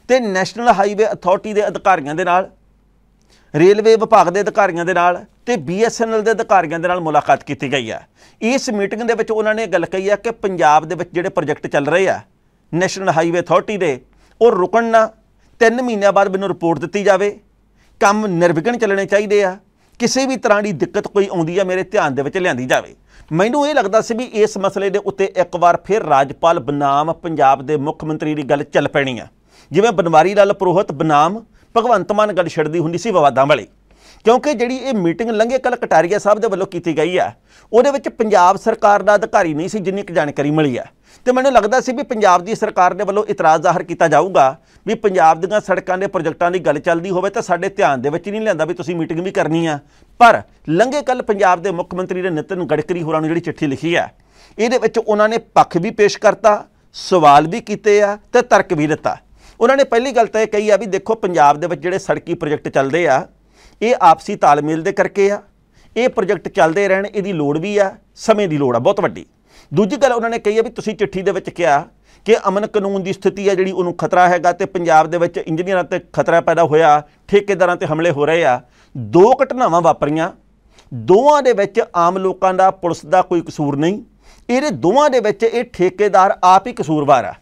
ਤੇ ਨੈਸ਼ਨਲ ਹਾਈਵੇ ਅਥਾਰਟੀ ਦੇ ਅਧਿਕਾਰੀਆਂ ਦੇ ਨਾਲ ਰੇਲਵੇ ਵਿਭਾਗ ਦੇ ਅਧਿਕਾਰੀਆਂ ਦੇ ਨਾਲ ਤੇ ਬੀਐਸਐਨਐਲ ਦੇ ਅਧਿਕਾਰੀਆਂ ਦੇ ਨਾਲ ਮੁਲਾਕਾਤ ਕੀਤੀ ਗਈ ਹੈ ਇਸ ਮੀਟਿੰਗ ਦੇ ਵਿੱਚ ਉਹਨਾਂ ਨੇ ਗੱਲ ਕਹੀ ਹੈ ਕਿ ਪੰਜਾਬ ਦੇ ਵਿੱਚ ਜਿਹੜੇ ਪ੍ਰੋਜੈਕਟ ਚੱਲ ਰਹੇ ਆ ਨੈਸ਼ਨਲ ਹਾਈਵੇ ਅਥਾਰਟੀ ਦੇ ਉਹ ਰੁਕਣ ਨਾ 3 ਮਹੀਨਿਆਂ ਬਾਅਦ ਮੈਨੂੰ ਰਿਪੋਰਟ ਦਿੱਤੀ ਜਾਵੇ ਕੰਮ ਨਿਰਵਿਘਨ ਚੱਲਣੇ ਚਾਹੀਦੇ ਆ ਕਿਸੇ ਵੀ ਤਰ੍ਹਾਂ ਦੀ ਦਿੱਕਤ ਕੋਈ ਆਉਂਦੀ ਹੈ ਮੇਰੇ ਧਿਆਨ ਦੇ ਵਿੱਚ ਲਿਆਂਦੀ ਜਾਵੇ ਮੈਨੂੰ ਇਹ ਲੱਗਦਾ ਸੀ ਵੀ ਇਸ ਮਸਲੇ ਦੇ ਉੱਤੇ ਇੱਕ ਵਾਰ ਫਿਰ ਰਾਜਪਾਲ ਬਨਾਮ ਪੰਜਾਬ ਦੇ ਮੁੱਖ ਮੰਤਰੀ ਦੀ ਗੱਲ ਚੱਲ ਪੈਣੀ ਆ ਜਿਵੇਂ ਬਨਵਾਰੀ ਲਾਲ ਪ੍ਰੋਹਤ ਬਨਾਮ ਭਗਵੰਤ ਮਾਨ ਗੱਲ ਛੱਡਦੀ ਹੁੰਦੀ ਸੀ ਵਿਵਾਦਾਂ ਵਾਲੀ ਕਿਉਂਕਿ ਜਿਹੜੀ ਇਹ ਮੀਟਿੰਗ ਲੰਘੇ ਕੱਲ ਕਟਾਰੀਆ ਸਾਹਿਬ ਦੇ ਵੱਲੋਂ ਕੀਤੀ ਗਈ ਆ ਉਹਦੇ ਵਿੱਚ ਪੰਜਾਬ ਸਰਕਾਰ ਦਾ ਅਧਿਕਾਰੀ ਨਹੀਂ ਸੀ ਜਿੰਨੀ ਕੁ ਜਾਣਕਾਰੀ ਮਿਲੀ ਆ ਤੇ ਮੈਨੂੰ ਲੱਗਦਾ ਸੀ ਵੀ ਪੰਜਾਬ ਦੀ ਸਰਕਾਰ ਦੇ ਵੱਲੋਂ ਇਤਰਾਜ਼ ਜ਼ਾਹਰ ਕੀਤਾ ਜਾਊਗਾ ਵੀ ਪੰਜਾਬ ਦੀਆਂ ਸੜਕਾਂ ਦੇ ਪ੍ਰੋਜੈਕਟਾਂ ਦੀ ਗੱਲ ਚੱਲਦੀ ਹੋਵੇ ਤਾਂ ਸਾਡੇ ਧਿਆਨ ਦੇ ਵਿੱਚ ਨਹੀਂ ਲੈਂਦਾ ਵੀ ਤੁਸੀਂ ਮੀਟਿੰਗ ਵੀ ਕਰਨੀ ਆ ਪਰ ਲੰਘੇ ਕੱਲ ਪੰਜਾਬ ਦੇ ਮੁੱਖ ਮੰਤਰੀ ਨੇ ਨਿਤਨ ਗੜਕਰੀ ਹੋਰਾਂ ਨੂੰ ਜਿਹੜੀ ਚਿੱਠੀ ਲਿਖੀ ਆ ਇਹਦੇ ਵਿੱਚ ਉਹਨਾਂ ਨੇ ਪੱਖ ਵੀ ਪੇਸ਼ ਕਰਤਾ ਸਵਾਲ ਵੀ ਕੀਤੇ ਆ ਤੇ ਤਰਕ ਵੀ ਦਿੱਤਾ ਉਹਨਾਂ ਨੇ ਪਹਿਲੀ ਗੱਲ ਤਾਂ ਇਹ ਕਹੀ ਆ ਵੀ ਦੇਖੋ ਪੰਜਾਬ ਦੇ ਵਿੱਚ ਜਿਹੜੇ ਸੜਕੀ ਪ੍ਰੋਜੈਕਟ ਚੱਲਦੇ ਆ ਇਹ ਆਪਸੀ ਤਾਲਮੇਲ ਦੇ ਕਰਕੇ ਆ ਇਹ ਪ੍ਰੋਜੈਕਟ ਚੱਲਦੇ ਰਹਿਣ ਇਹਦੀ ਲੋੜ ਵੀ ਆ ਸਮੇਂ ਦੀ ਲੋੜ ਆ ਬਹੁਤ ਵੱਡੀ ਦੂਜੀ ਗੱਲ ਉਹਨਾਂ ਨੇ ਕਹੀ ਆ ਵੀ ਤੁਸੀਂ ਚਿੱਠੀ ਦੇ ਵਿੱਚ ਕਿਹਾ ਕਿ ਅਮਨ ਕਾਨੂੰਨ ਦੀ ਸਥਿਤੀ ਆ ਜਿਹੜੀ ਉਹਨੂੰ ਖਤਰਾ ਹੈਗਾ ਤੇ ਪੰਜਾਬ ਦੇ ਵਿੱਚ ਇੰਜੀਨੀਅਰਾਂ ਤੇ ਖਤਰਾ ਪੈਦਾ ਹੋਇਆ ਠੇਕੇਦਾਰਾਂ ਤੇ ਹਮਲੇ ਹੋ ਰਹੇ ਆ ਦੋ ਘਟਨਾਵਾਂ ਵਾਪਰੀਆਂ ਦੋਵਾਂ ਦੇ ਵਿੱਚ ਆਮ ਲੋਕਾਂ ਦਾ ਪੁਲਿਸ ਦਾ ਕੋਈ ਕਸੂਰ ਨਹੀਂ ਇਹਦੇ ਦੋਵਾਂ ਦੇ ਵਿੱਚ ਇਹ ਠੇਕੇਦਾਰ ਆਪ ਹੀ ਕਸੂਰਵਾਰ ਆ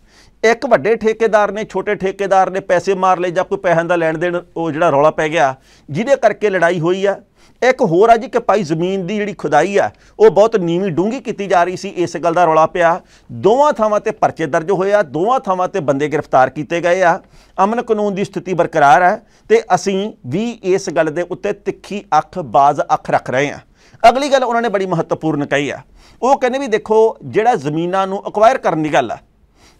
ਇੱਕ ਵੱਡੇ ਠੇਕੇਦਾਰ ਨੇ ਛੋਟੇ ਠੇਕੇਦਾਰ ਨੇ ਪੈਸੇ ਮਾਰ ਲਏ ਜਾਂ ਕੋਈ ਪੈਸਿਆਂ ਦਾ ਲੈਣ ਦੇਣ ਉਹ ਜਿਹੜਾ ਰੌਲਾ ਪੈ ਗਿਆ ਜਿਹਦੇ ਕਰਕੇ ਲੜਾਈ ਹੋਈ ਆ ਇੱਕ ਹੋਰ ਆ ਜੀ ਕਿ ਪਾਈ ਜ਼ਮੀਨ ਦੀ ਜਿਹੜੀ ਖੁਦਾਈ ਆ ਉਹ ਬਹੁਤ ਨੀਵੀਂ ਡੂੰਗੀ ਕੀਤੀ ਜਾ ਰਹੀ ਸੀ ਇਸ ਗੱਲ ਦਾ ਰੌਲਾ ਪਿਆ ਦੋਵਾਂ ਥਾਵਾਂ ਤੇ ਪਰਚੇ ਦਰਜ ਹੋਏ ਆ ਦੋਵਾਂ ਥਾਵਾਂ ਤੇ ਬੰਦੇ ਗ੍ਰਿਫਤਾਰ ਕੀਤੇ ਗਏ ਆ ਅਮਨ ਕਾਨੂੰਨ ਦੀ ਸਥਿਤੀ ਬਰਕਰਾਰ ਹੈ ਤੇ ਅਸੀਂ ਵੀ ਇਸ ਗੱਲ ਦੇ ਉੱਤੇ ਤਿੱਖੀ ਅੱਖ ਬਾਜ਼ ਅੱਖ ਰੱਖ ਰਹੇ ਆ ਅਗਲੀ ਗੱਲ ਉਹਨਾਂ ਨੇ ਬੜੀ ਮਹੱਤਵਪੂਰਨ ਕਹੀ ਆ ਉਹ ਕਹਿੰਦੇ ਵੀ ਦੇਖੋ ਜਿਹੜਾ ਜ਼ਮੀਨਾਂ ਨੂੰ ਅਕਵਾਇਰ ਕਰਨ ਦੀ ਗੱਲ ਆ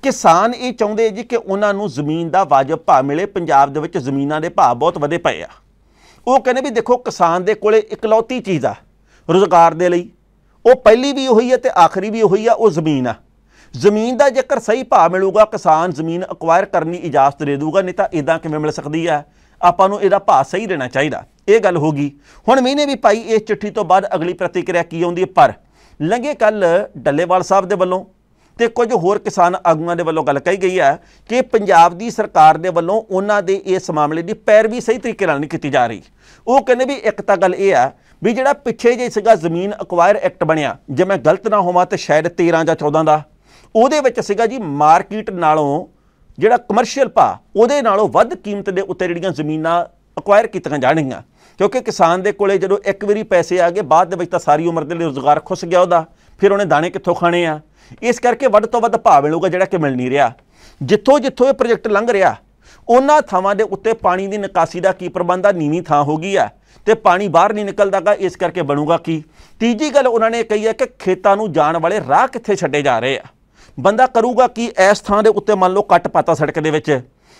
ਕਿਸਾਨ ਇਹ ਚਾਹੁੰਦੇ ਜੀ ਕਿ ਉਹਨਾਂ ਨੂੰ ਜ਼ਮੀਨ ਦਾ ਵਾਜਬ ਭਾਅ ਮਿਲੇ ਪੰਜਾਬ ਦੇ ਵਿੱਚ ਜ਼ਮੀਨਾਂ ਦੇ ਭਾਅ ਬਹੁਤ ਵਧੇ ਪਏ ਆ ਉਹ ਕਹਿੰਦੇ ਵੀ ਦੇਖੋ ਕਿਸਾਨ ਦੇ ਕੋਲੇ ਇਕਲੌਤੀ ਚੀਜ਼ ਆ ਰੋਜ਼ਗਾਰ ਦੇ ਲਈ ਉਹ ਪਹਿਲੀ ਵੀ ਉਹੀ ਹੈ ਤੇ ਆਖਰੀ ਵੀ ਉਹੀ ਆ ਉਹ ਜ਼ਮੀਨ ਆ ਜ਼ਮੀਨ ਦਾ ਜੇਕਰ ਸਹੀ ਭਾਅ ਮਿਲੂਗਾ ਕਿਸਾਨ ਜ਼ਮੀਨ ਅਕਵਾਇਰ ਕਰਨੀ ਇਜਾਜ਼ਤ ਦੇ ਦੂਗਾ ਨਹੀਂ ਤਾਂ ਇਦਾਂ ਕਿਵੇਂ ਮਿਲ ਸਕਦੀ ਆ ਆਪਾਂ ਨੂੰ ਇਹਦਾ ਭਾਅ ਸਹੀ ਦੇਣਾ ਚਾਹੀਦਾ ਇਹ ਗੱਲ ਹੋ ਗਈ ਹੁਣ ਮੀਨੇ ਵੀ ਪਾਈ ਇਸ ਚਿੱਠੀ ਤੋਂ ਬਾਅਦ ਅਗਲੀ ਪ੍ਰਤੀਕਿਰਿਆ ਕੀ ਆਉਂਦੀ ਹੈ ਪਰ ਲੰਗੇ ਕੱਲ ਡੱਲੇਵਾਲ ਸਾਹਿਬ ਦੇ ਵੱਲੋਂ ਤੇ ਕੁਝ ਹੋਰ ਕਿਸਾਨ ਆਗੂਆਂ ਦੇ ਵੱਲੋਂ ਗੱਲ ਕਹੀ ਗਈ ਹੈ ਕਿ ਪੰਜਾਬ ਦੀ ਸਰਕਾਰ ਦੇ ਵੱਲੋਂ ਉਹਨਾਂ ਦੇ ਇਸ ਮਾਮਲੇ ਦੀ ਪੈਰਵੀ ਸਹੀ ਤਰੀਕੇ ਨਾਲ ਨਹੀਂ ਕੀਤੀ ਜਾ ਰਹੀ ਉਹ ਕਹਿੰਦੇ ਵੀ ਇੱਕ ਤਾਂ ਗੱਲ ਇਹ ਆ ਵੀ ਜਿਹੜਾ ਪਿੱਛੇ ਜੇ ਸੀਗਾ ਜ਼ਮੀਨ ਅਕਵਾਇਰ ਐਕਟ ਬਣਿਆ ਜੇ ਮੈਂ ਗਲਤ ਨਾ ਹੋਵਾਂ ਤੇ ਸ਼ਾਇਦ 13 ਜਾਂ 14 ਦਾ ਉਹਦੇ ਵਿੱਚ ਸੀਗਾ ਜੀ ਮਾਰਕੀਟ ਨਾਲੋਂ ਜਿਹੜਾ ਕਮਰਸ਼ੀਅਲ ਭਾ ਉਹਦੇ ਨਾਲੋਂ ਵੱਧ ਕੀਮਤ ਦੇ ਉੱਤੇ ਜਿਹੜੀਆਂ ਜ਼ਮੀਨਾਂ ਅਕਵਾਇਰ ਕੀਤੀਆਂ ਜਾਣਗੀਆਂ ਕਿਉਂਕਿ ਕਿਸਾਨ ਦੇ ਕੋਲੇ ਜਦੋਂ ਇੱਕ ਵਾਰੀ ਪੈਸੇ ਆ ਗਏ ਬਾਅਦ ਦੇ ਵਿੱਚ ਤਾਂ ਸਾਰੀ ਉਮਰ ਦੇ ਲਈ ਰੋਜ਼ਗਾਰ ਖੁੱਸ ਗਿਆ ਉਹਦਾ ਫਿਰ ਉਹਨੇ ਦਾਣੇ ਕਿੱਥੋਂ ਖਾਣੇ ਆ ਇਸ ਕਰਕੇ ਵੱਧ ਤੋਂ ਵੱਧ ਭਾਅ ਮਿਲੂਗਾ ਜਿਹੜਾ ਕਿ ਮਿਲ ਨਹੀਂ ਰਿਹਾ ਜਿੱਥੋਂ ਜਿੱਥੋਂ ਇਹ ਪ੍ਰੋਜੈਕਟ ਲੰਘ ਰਿਹਾ ਉਹਨਾਂ ਥਾਵਾਂ ਦੇ ਉੱਤੇ ਪਾਣੀ ਦੀ ਨਿਕਾਸੀ ਦਾ ਕੀ ਪ੍ਰਬੰਧ ਆ ਨੀਵੀਂ ਥਾਂ ਹੋ ਗਈ ਆ ਤੇ ਪਾਣੀ ਬਾਹਰ ਨਹੀਂ ਨਿਕਲਦਾਗਾ ਇਸ ਕਰਕੇ ਬਣੂਗਾ ਕੀ ਤੀਜੀ ਗੱਲ ਉਹਨਾਂ ਨੇ ਕਹੀ ਹੈ ਕਿ ਖੇਤਾਂ ਨੂੰ ਜਾਣ ਵਾਲੇ ਰਾਹ ਕਿੱਥੇ ਛੱਡੇ ਜਾ ਰਹੇ ਆ ਬੰਦਾ ਕਰੂਗਾ ਕਿ ਇਸ ਥਾਂ ਦੇ ਉੱਤੇ ਮੰਨ ਲਓ ਕੱਟ ਪਾਤਾ ਸੜਕ ਦੇ ਵਿੱਚ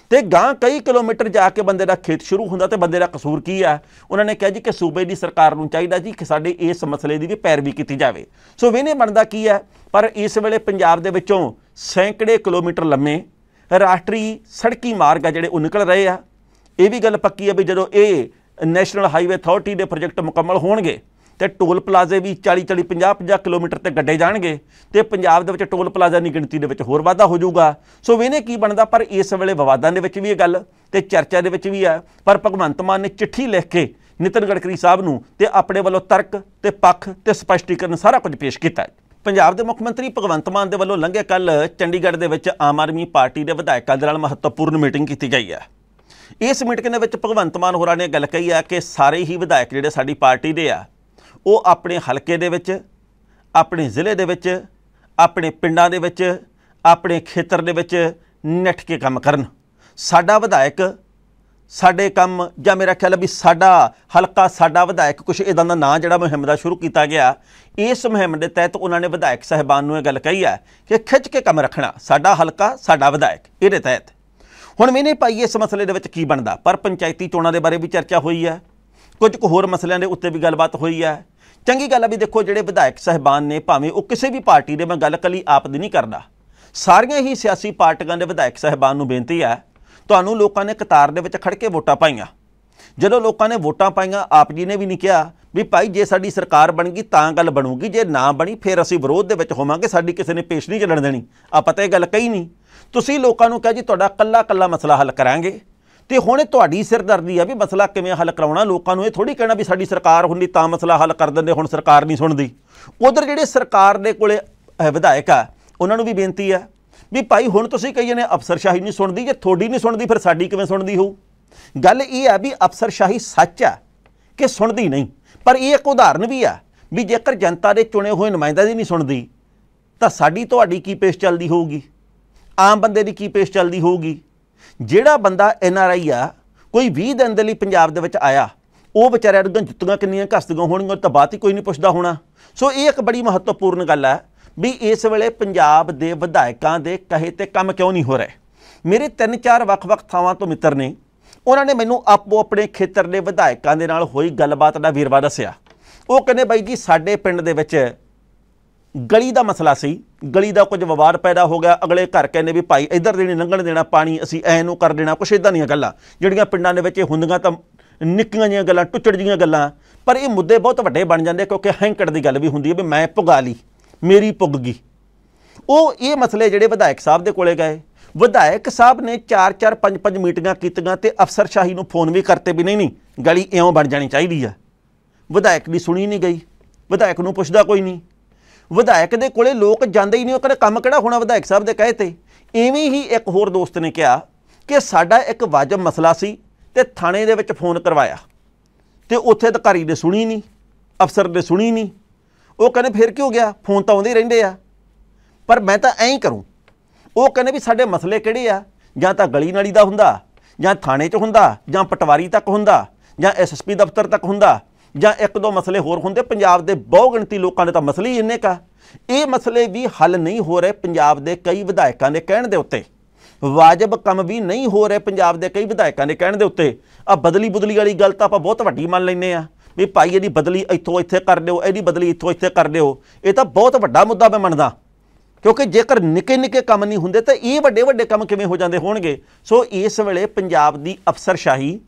ਤੇ ਗਾਂ ਕਈ ਕਿਲੋਮੀਟਰ ਜਾ ਕੇ ਬੰਦੇ ਦਾ ਖੇਤ ਸ਼ੁਰੂ ਹੁੰਦਾ ਤੇ ਬੰਦੇ ਦਾ ਕਸੂਰ ਕੀ ਆ ਉਹਨਾਂ ਨੇ ਕਿਹਾ ਜੀ ਕਿ ਸੂਬੇ ਦੀ ਸਰਕਾਰ ਨੂੰ ਚਾਹੀਦਾ ਜੀ ਕਿ ਸਾਡੇ ਇਸ ਮਸਲੇ ਦੀ ਵੀ ਪੈਰਵੀ ਕੀਤੀ ਜਾਵੇ ਸੋ ਵੇਨੇ ਬਣਦਾ ਕੀ ਆ ਪਰ ਇਸ ਵੇਲੇ ਪੰਜਾਬ ਦੇ ਵਿੱਚੋਂ ਸੈਂਕੜੇ ਕਿਲੋਮੀਟਰ ਲੰਮੇ ਰਾਸ਼ਟਰੀ ਸੜਕੀ ਮਾਰਗ ਆ ਜਿਹੜੇ ਉਹ ਨਿਕਲ ਰਹੇ ਆ ਇਹ ਵੀ ਗੱਲ ਪੱਕੀ ਆ ਵੀ ਜਦੋਂ ਇਹ ਨੈਸ਼ਨਲ ਹਾਈਵੇ ਅਥਾਰਟੀ ਦੇ ਪ੍ਰੋਜੈਕਟ ਮੁਕੰਮਲ ਹੋਣਗੇ ਤੇ ਟੋਲ ਪਲਾਜ਼ੇ ਵੀ 40 40 50 50 ਕਿਲੋਮੀਟਰ ਤੇ ਗੱਡੇ ਜਾਣਗੇ ਤੇ ਪੰਜਾਬ ਦੇ ਵਿੱਚ ਟੋਲ ਪਲਾਜ਼ਾ ਦੀ ਗਿਣਤੀ ਦੇ ਵਿੱਚ ਹੋਰ ਵਾਧਾ ਹੋ ਜਾਊਗਾ ਸੋ ਇਹਨੇ ਕੀ ਬਣਦਾ ਪਰ ਇਸ ਵੇਲੇ ਵਿਵਾਦਾਂ ਦੇ ਵਿੱਚ ਵੀ ਇਹ ਗੱਲ ਤੇ ਚਰਚਾ ਦੇ ਵਿੱਚ ਵੀ ਆ ਪਰ ਭਗਵੰਤ ਮਾਨ ਨੇ ਚਿੱਠੀ ਲਿਖ ਕੇ ਨਿਤਨ ਗੜਕਰੀ ਸਾਹਿਬ ਨੂੰ ਤੇ ਆਪਣੇ ਵੱਲੋਂ ਤਰਕ ਤੇ ਪੱਖ ਤੇ ਸਪਸ਼ਟੀਕਰਨ ਸਾਰਾ ਕੁਝ ਪੇਸ਼ ਕੀਤਾ ਪੰਜਾਬ ਦੇ ਮੁੱਖ ਮੰਤਰੀ ਭਗਵੰਤ ਮਾਨ ਦੇ ਵੱਲੋਂ ਲੰਘੇ ਕੱਲ ਚੰਡੀਗੜ੍ਹ ਦੇ ਵਿੱਚ ਆਮ ਆਦਮੀ ਪਾਰਟੀ ਦੇ ਵਿਧਾਇਕਾਂ ਦੇ ਨਾਲ ਮਹੱਤਵਪੂਰਨ ਮੀਟਿੰਗ ਕੀਤੀ ਗਈ ਹੈ ਇਸ ਮੀਟਿੰਗ ਦੇ ਵਿੱਚ ਭਗਵੰਤ ਮਾਨ ਹੋਰਾਂ ਨੇ ਗੱਲ ਕਹੀ ਆ ਕਿ ਸਾਰੇ ਹੀ ਵਿਧਾਇਕ ਜਿਹੜੇ ਸਾਡੀ ਪਾਰਟੀ ਦੇ ਆ ਉਹ ਆਪਣੇ ਹਲਕੇ ਦੇ ਵਿੱਚ ਆਪਣੇ ਜ਼ਿਲ੍ਹੇ ਦੇ ਵਿੱਚ ਆਪਣੇ ਪਿੰਡਾਂ ਦੇ ਵਿੱਚ ਆਪਣੇ ਖੇਤਰ ਦੇ ਵਿੱਚ ਨੱਠ ਕੇ ਕੰਮ ਕਰਨ ਸਾਡਾ ਵਿਧਾਇਕ ਸਾਡੇ ਕੰਮ ਜਾਂ ਮੇਰਾ ਖਿਆਲ ਹੈ ਵੀ ਸਾਡਾ ਹਲਕਾ ਸਾਡਾ ਵਿਧਾਇਕ ਕੁਝ ਇਦਾਂ ਦਾ ਨਾਂ ਜਿਹੜਾ ਮੁਹਿੰਮ ਦਾ ਸ਼ੁਰੂ ਕੀਤਾ ਗਿਆ ਇਸ ਮੁਹਿੰਮ ਦੇ ਤਹਿਤ ਉਹਨਾਂ ਨੇ ਵਿਧਾਇਕ ਸਹਿਬਾਨ ਨੂੰ ਇਹ ਗੱਲ ਕਹੀ ਹੈ ਕਿ ਖਿੱਚ ਕੇ ਕੰਮ ਰੱਖਣਾ ਸਾਡਾ ਹਲਕਾ ਸਾਡਾ ਵਿਧਾਇਕ ਇਹਦੇ ਤਹਿਤ ਹੁਣ ਮੈਨੇ ਪਾਈ ਇਸ ਮਸਲੇ ਦੇ ਵਿੱਚ ਕੀ ਬਣਦਾ ਪਰ ਪੰਚਾਇਤੀ ਚੋਣਾਂ ਦੇ ਬਾਰੇ ਵੀ ਚਰਚਾ ਹੋਈ ਹੈ ਕੁਝ ਕੁ ਹੋਰ ਮਸਲਿਆਂ ਦੇ ਉੱਤੇ ਵੀ ਗੱਲਬਾਤ ਹੋਈ ਹੈ ਚੰਗੀ ਗੱਲ ਆ ਵੀ ਦੇਖੋ ਜਿਹੜੇ ਵਿਧਾਇਕ ਸਹਿਬਾਨ ਨੇ ਭਾਵੇਂ ਉਹ ਕਿਸੇ ਵੀ ਪਾਰਟੀ ਦੇ ਮੈਂ ਗੱਲ ਕਲੀ ਆਪ ਦੀ ਨਹੀਂ ਕਰਦਾ ਸਾਰੀਆਂ ਹੀ ਸਿਆਸੀ ਪਾਰਟੀਆਂ ਦੇ ਵਿਧਾਇਕ ਸਹਿਬਾਨ ਨੂੰ ਬੇਨਤੀ ਹੈ ਤੁਹਾਨੂੰ ਲੋਕਾਂ ਨੇ ਕਤਾਰ ਦੇ ਵਿੱਚ ਖੜ ਕੇ ਵੋਟਾਂ ਪਾਈਆਂ ਜਦੋਂ ਲੋਕਾਂ ਨੇ ਵੋਟਾਂ ਪਾਈਆਂ ਆਪ ਜੀ ਨੇ ਵੀ ਨਹੀਂ ਕਿਹਾ ਵੀ ਭਾਈ ਜੇ ਸਾਡੀ ਸਰਕਾਰ ਬਣ ਗਈ ਤਾਂ ਗੱਲ ਬਣੂਗੀ ਜੇ ਨਾ ਬਣੀ ਫਿਰ ਅਸੀਂ ਵਿਰੋਧ ਦੇ ਵਿੱਚ ਹੋਵਾਂਗੇ ਸਾਡੀ ਕਿਸੇ ਨੇ ਪੇਸ਼ ਨਹੀਂ ਚੱਲਣ ਦੇਣੀ ਆ ਪਤਾ ਇਹ ਗੱਲ ਕਹੀ ਨਹੀਂ ਤੁਸੀਂ ਲੋਕਾਂ ਨੂੰ ਕਿਹਾ ਜੀ ਤੁਹਾਡਾ ਕੱਲਾ ਕੱਲਾ ਮਸਲਾ ਹੱਲ ਕਰਾਂਗੇ ਤੇ ਹੁਣ ਇਹ ਤੁਹਾਡੀ ਸਿਰਦਰਦੀ ਆ ਵੀ ਮਸਲਾ ਕਿਵੇਂ ਹੱਲ ਕਰਾਉਣਾ ਲੋਕਾਂ ਨੂੰ ਇਹ ਥੋੜੀ ਕਹਿਣਾ ਵੀ ਸਾਡੀ ਸਰਕਾਰ ਹੁੰਦੀ ਤਾਂ ਮਸਲਾ ਹੱਲ ਕਰ ਦਿੰਦੇ ਹੁਣ ਸਰਕਾਰ ਨਹੀਂ ਸੁਣਦੀ ਉਧਰ ਜਿਹੜੇ ਸਰਕਾਰ ਦੇ ਕੋਲੇ ਵਿਧਾਇਕ ਆ ਉਹਨਾਂ ਨੂੰ ਵੀ ਬੇਨਤੀ ਆ ਵੀ ਭਾਈ ਹੁਣ ਤੁਸੀਂ ਕਹੀ ਨੇ ਅਫਸਰਸ਼ਾਹੀ ਨਹੀਂ ਸੁਣਦੀ ਜੇ ਥੋੜੀ ਨਹੀਂ ਸੁਣਦੀ ਫਿਰ ਸਾਡੀ ਕਿਵੇਂ ਸੁਣਦੀ ਹੋ ਗੱਲ ਇਹ ਆ ਵੀ ਅਫਸਰਸ਼ਾਹੀ ਸੱਚ ਆ ਕਿ ਸੁਣਦੀ ਨਹੀਂ ਪਰ ਇਹ ਇੱਕ ਉਦਾਹਰਨ ਵੀ ਆ ਵੀ ਜੇਕਰ ਜਨਤਾ ਦੇ ਚੁਣੇ ਹੋਏ ਨੁਮਾਇੰਦਾ ਦੀ ਨਹੀਂ ਸੁਣਦੀ ਤਾਂ ਸਾਡੀ ਤੁਹਾਡੀ ਕੀ ਪੇਸ਼ ਚੱਲਦੀ ਹੋਊਗੀ ਆਮ ਬੰਦੇ ਦੀ ਕੀ ਪੇਸ਼ ਚੱਲਦੀ ਹੋਊਗੀ ਜਿਹੜਾ ਬੰਦਾ ਐਨ ਆਰ ਆਈ ਆ ਕੋਈ 20 ਦਿਨ ਦੇ ਲਈ ਪੰਜਾਬ ਦੇ ਵਿੱਚ ਆਇਆ ਉਹ ਵਿਚਾਰਿਆ ਨੂੰ ਜੁੱਤੀਆਂ ਕਿੰਨੀਆਂ ਘਸਦੀਆਂ ਹੋਣਗੀਆਂ ਤਾਂ ਬਾਤ ਹੀ ਕੋਈ ਨਹੀਂ ਪੁੱਛਦਾ ਹੋਣਾ ਸੋ ਇਹ ਇੱਕ ਬੜੀ ਮਹੱਤਵਪੂਰਨ ਗੱਲ ਹੈ ਵੀ ਇਸ ਵੇਲੇ ਪੰਜਾਬ ਦੇ ਵਿਧਾਇਕਾਂ ਦੇ ਕਹੇ ਤੇ ਕੰਮ ਕਿਉਂ ਨਹੀਂ ਹੋ ਰਹੇ ਮੇਰੇ ਤਿੰਨ ਚਾਰ ਵੱਖ-ਵੱਖ ਥਾਵਾਂ ਤੋਂ ਮਿੱਤਰ ਨੇ ਉਹਨਾਂ ਨੇ ਮੈਨੂੰ ਆਪੋ ਆਪਣੇ ਖੇਤਰ ਦੇ ਵਿਧਾਇਕਾਂ ਦੇ ਨਾਲ ਹੋਈ ਗੱਲਬਾਤ ਦਾ ਵੀਰਵਾ ਦੱਸਿਆ ਉਹ ਕਹਿੰਦੇ ਬਾਈ ਜੀ ਸਾਡੇ ਪਿੰਡ ਦੇ ਵਿੱਚ ਗਲੀ ਦਾ ਮਸਲਾ ਸੀ ਗਲੀ ਦਾ ਕੁਝ ਵਿਵਾਦ ਪੈਦਾ ਹੋ ਗਿਆ ਅਗਲੇ ਘਰ ਕਹਿੰਦੇ ਵੀ ਭਾਈ ਇੱਧਰ ਦੇਣੀ ਲੰਘਣ ਦੇਣਾ ਪਾਣੀ ਅਸੀਂ ਐ ਨੂੰ ਕਰ ਦੇਣਾ ਕੁਛ ਇਦਾਂ ਦੀਆਂ ਗੱਲਾਂ ਜਿਹੜੀਆਂ ਪਿੰਡਾਂ ਦੇ ਵਿੱਚ ਹੁੰਦੀਆਂ ਤਾਂ ਨਿੱਕੀਆਂ ਜੀਆਂ ਗੱਲਾਂ ਟੁੱਟੜ ਜੀਆਂ ਗੱਲਾਂ ਪਰ ਇਹ ਮੁੱਦੇ ਬਹੁਤ ਵੱਡੇ ਬਣ ਜਾਂਦੇ ਕਿਉਂਕਿ ਹੈਂਕੜ ਦੀ ਗੱਲ ਵੀ ਹੁੰਦੀ ਹੈ ਵੀ ਮੈਂ ਪੁਗਾ ਲਈ ਮੇਰੀ ਪੁੱਗ ਗਈ ਉਹ ਇਹ ਮਸਲੇ ਜਿਹੜੇ ਵਿਧਾਇਕ ਸਾਹਿਬ ਦੇ ਕੋਲੇ ਗਏ ਵਿਧਾਇਕ ਸਾਹਿਬ ਨੇ 4-4 5-5 ਮੀਟਿੰਗਾਂ ਕੀਤੀਆਂ ਤੇ ਅਫਸਰਸ਼ਾਹੀ ਨੂੰ ਫੋਨ ਵੀ ਕਰਤੇ ਵੀ ਨਹੀਂ ਨਹੀਂ ਗਲੀ ਇਉਂ ਬਣ ਜਾਣੀ ਚਾਹੀਦੀ ਆ ਵਿਧਾਇਕ ਦੀ ਸੁਣੀ ਨਹੀਂ ਗਈ ਵਿਧਾਇਕ ਨੂੰ ਪੁੱਛਦਾ ਕੋਈ ਨਹੀਂ ਵਿਧਾਇਕ ਦੇ ਕੋਲੇ ਲੋਕ ਜਾਂਦੇ ਹੀ ਨਹੀਂ ਉਹ ਕਹਿੰਦੇ ਕੰਮ ਕਿਹੜਾ ਹੋਣਾ ਵਿਧਾਇਕ ਸਾਹਿਬ ਦੇ ਕਹੇ ਤੇ ਐਵੇਂ ਹੀ ਇੱਕ ਹੋਰ ਦੋਸਤ ਨੇ ਕਿਹਾ ਕਿ ਸਾਡਾ ਇੱਕ ਵਾਜਬ ਮਸਲਾ ਸੀ ਤੇ ਥਾਣੇ ਦੇ ਵਿੱਚ ਫੋਨ ਕਰਵਾਇਆ ਤੇ ਉੱਥੇ ਅਧਿਕਾਰੀ ਨੇ ਸੁਣੀ ਨਹੀਂ ਅਫਸਰ ਨੇ ਸੁਣੀ ਨਹੀਂ ਉਹ ਕਹਿੰਦੇ ਫਿਰ ਕੀ ਹੋ ਗਿਆ ਫੋਨ ਤਾਂ ਆਉਂਦੇ ਰਹਿੰਦੇ ਆ ਪਰ ਮੈਂ ਤਾਂ ਐਂ ਹੀ ਕਰੂੰ ਉਹ ਕਹਿੰਦੇ ਵੀ ਸਾਡੇ ਮਸਲੇ ਕਿਹੜੇ ਆ ਜਾਂ ਤਾਂ ਗਲੀ ਨਾਲੀ ਦਾ ਹੁੰਦਾ ਜਾਂ ਥਾਣੇ 'ਚ ਹੁੰਦਾ ਜਾਂ ਪਟਵਾਰੀ ਤੱਕ ਹੁੰਦਾ ਜਾਂ ਐਸਐਸਪੀ ਦਫ਼ਤਰ ਤੱਕ ਹੁੰਦਾ ਜਾਂ ਇੱਕ ਦੋ ਮਸਲੇ ਹੋਰ ਹੁੰਦੇ ਪੰਜਾਬ ਦੇ ਬਹੁ ਗਿਣਤੀ ਲੋਕਾਂ ਦੇ ਤਾਂ ਮਸਲੇ ਹੀ ਇੰਨੇ ਕਾ ਇਹ ਮਸਲੇ ਵੀ ਹੱਲ ਨਹੀਂ ਹੋ ਰਹੇ ਪੰਜਾਬ ਦੇ ਕਈ ਵਿਧਾਇਕਾਂ ਦੇ ਕਹਿਣ ਦੇ ਉੱਤੇ ਵਾਜਬ ਕੰਮ ਵੀ ਨਹੀਂ ਹੋ ਰਹੇ ਪੰਜਾਬ ਦੇ ਕਈ ਵਿਧਾਇਕਾਂ ਦੇ ਕਹਿਣ ਦੇ ਉੱਤੇ ਆ ਬਦਲੀ ਬੁਦਲੀ ਵਾਲੀ ਗੱਲ ਤਾਂ ਆਪਾਂ ਬਹੁਤ ਵੱਡੀ ਮੰਨ ਲੈਨੇ ਆ ਵੀ ਭਾਈ ਇਹਦੀ ਬਦਲੀ ਇੱਥੋਂ ਇੱਥੇ ਕਰ ਲਿਓ ਇਹਦੀ ਬਦਲੀ ਇੱਥੋਂ ਇੱਥੇ ਕਰ ਲਿਓ ਇਹ ਤਾਂ ਬਹੁਤ ਵੱਡਾ ਮੁੱਦਾ ਮੈਂ ਮੰਨਦਾ ਕਿਉਂਕਿ ਜੇਕਰ ਨਿੱਕੇ ਨਿੱਕੇ ਕੰਮ ਨਹੀਂ ਹੁੰਦੇ ਤਾਂ ਇਹ ਵੱਡੇ ਵੱਡੇ ਕੰਮ ਕਿਵੇਂ ਹੋ ਜਾਂਦੇ ਹੋਣਗੇ ਸੋ ਇਸ ਵੇਲੇ ਪੰਜਾਬ ਦੀ ਅਫਸਰਸ਼ਾਹੀ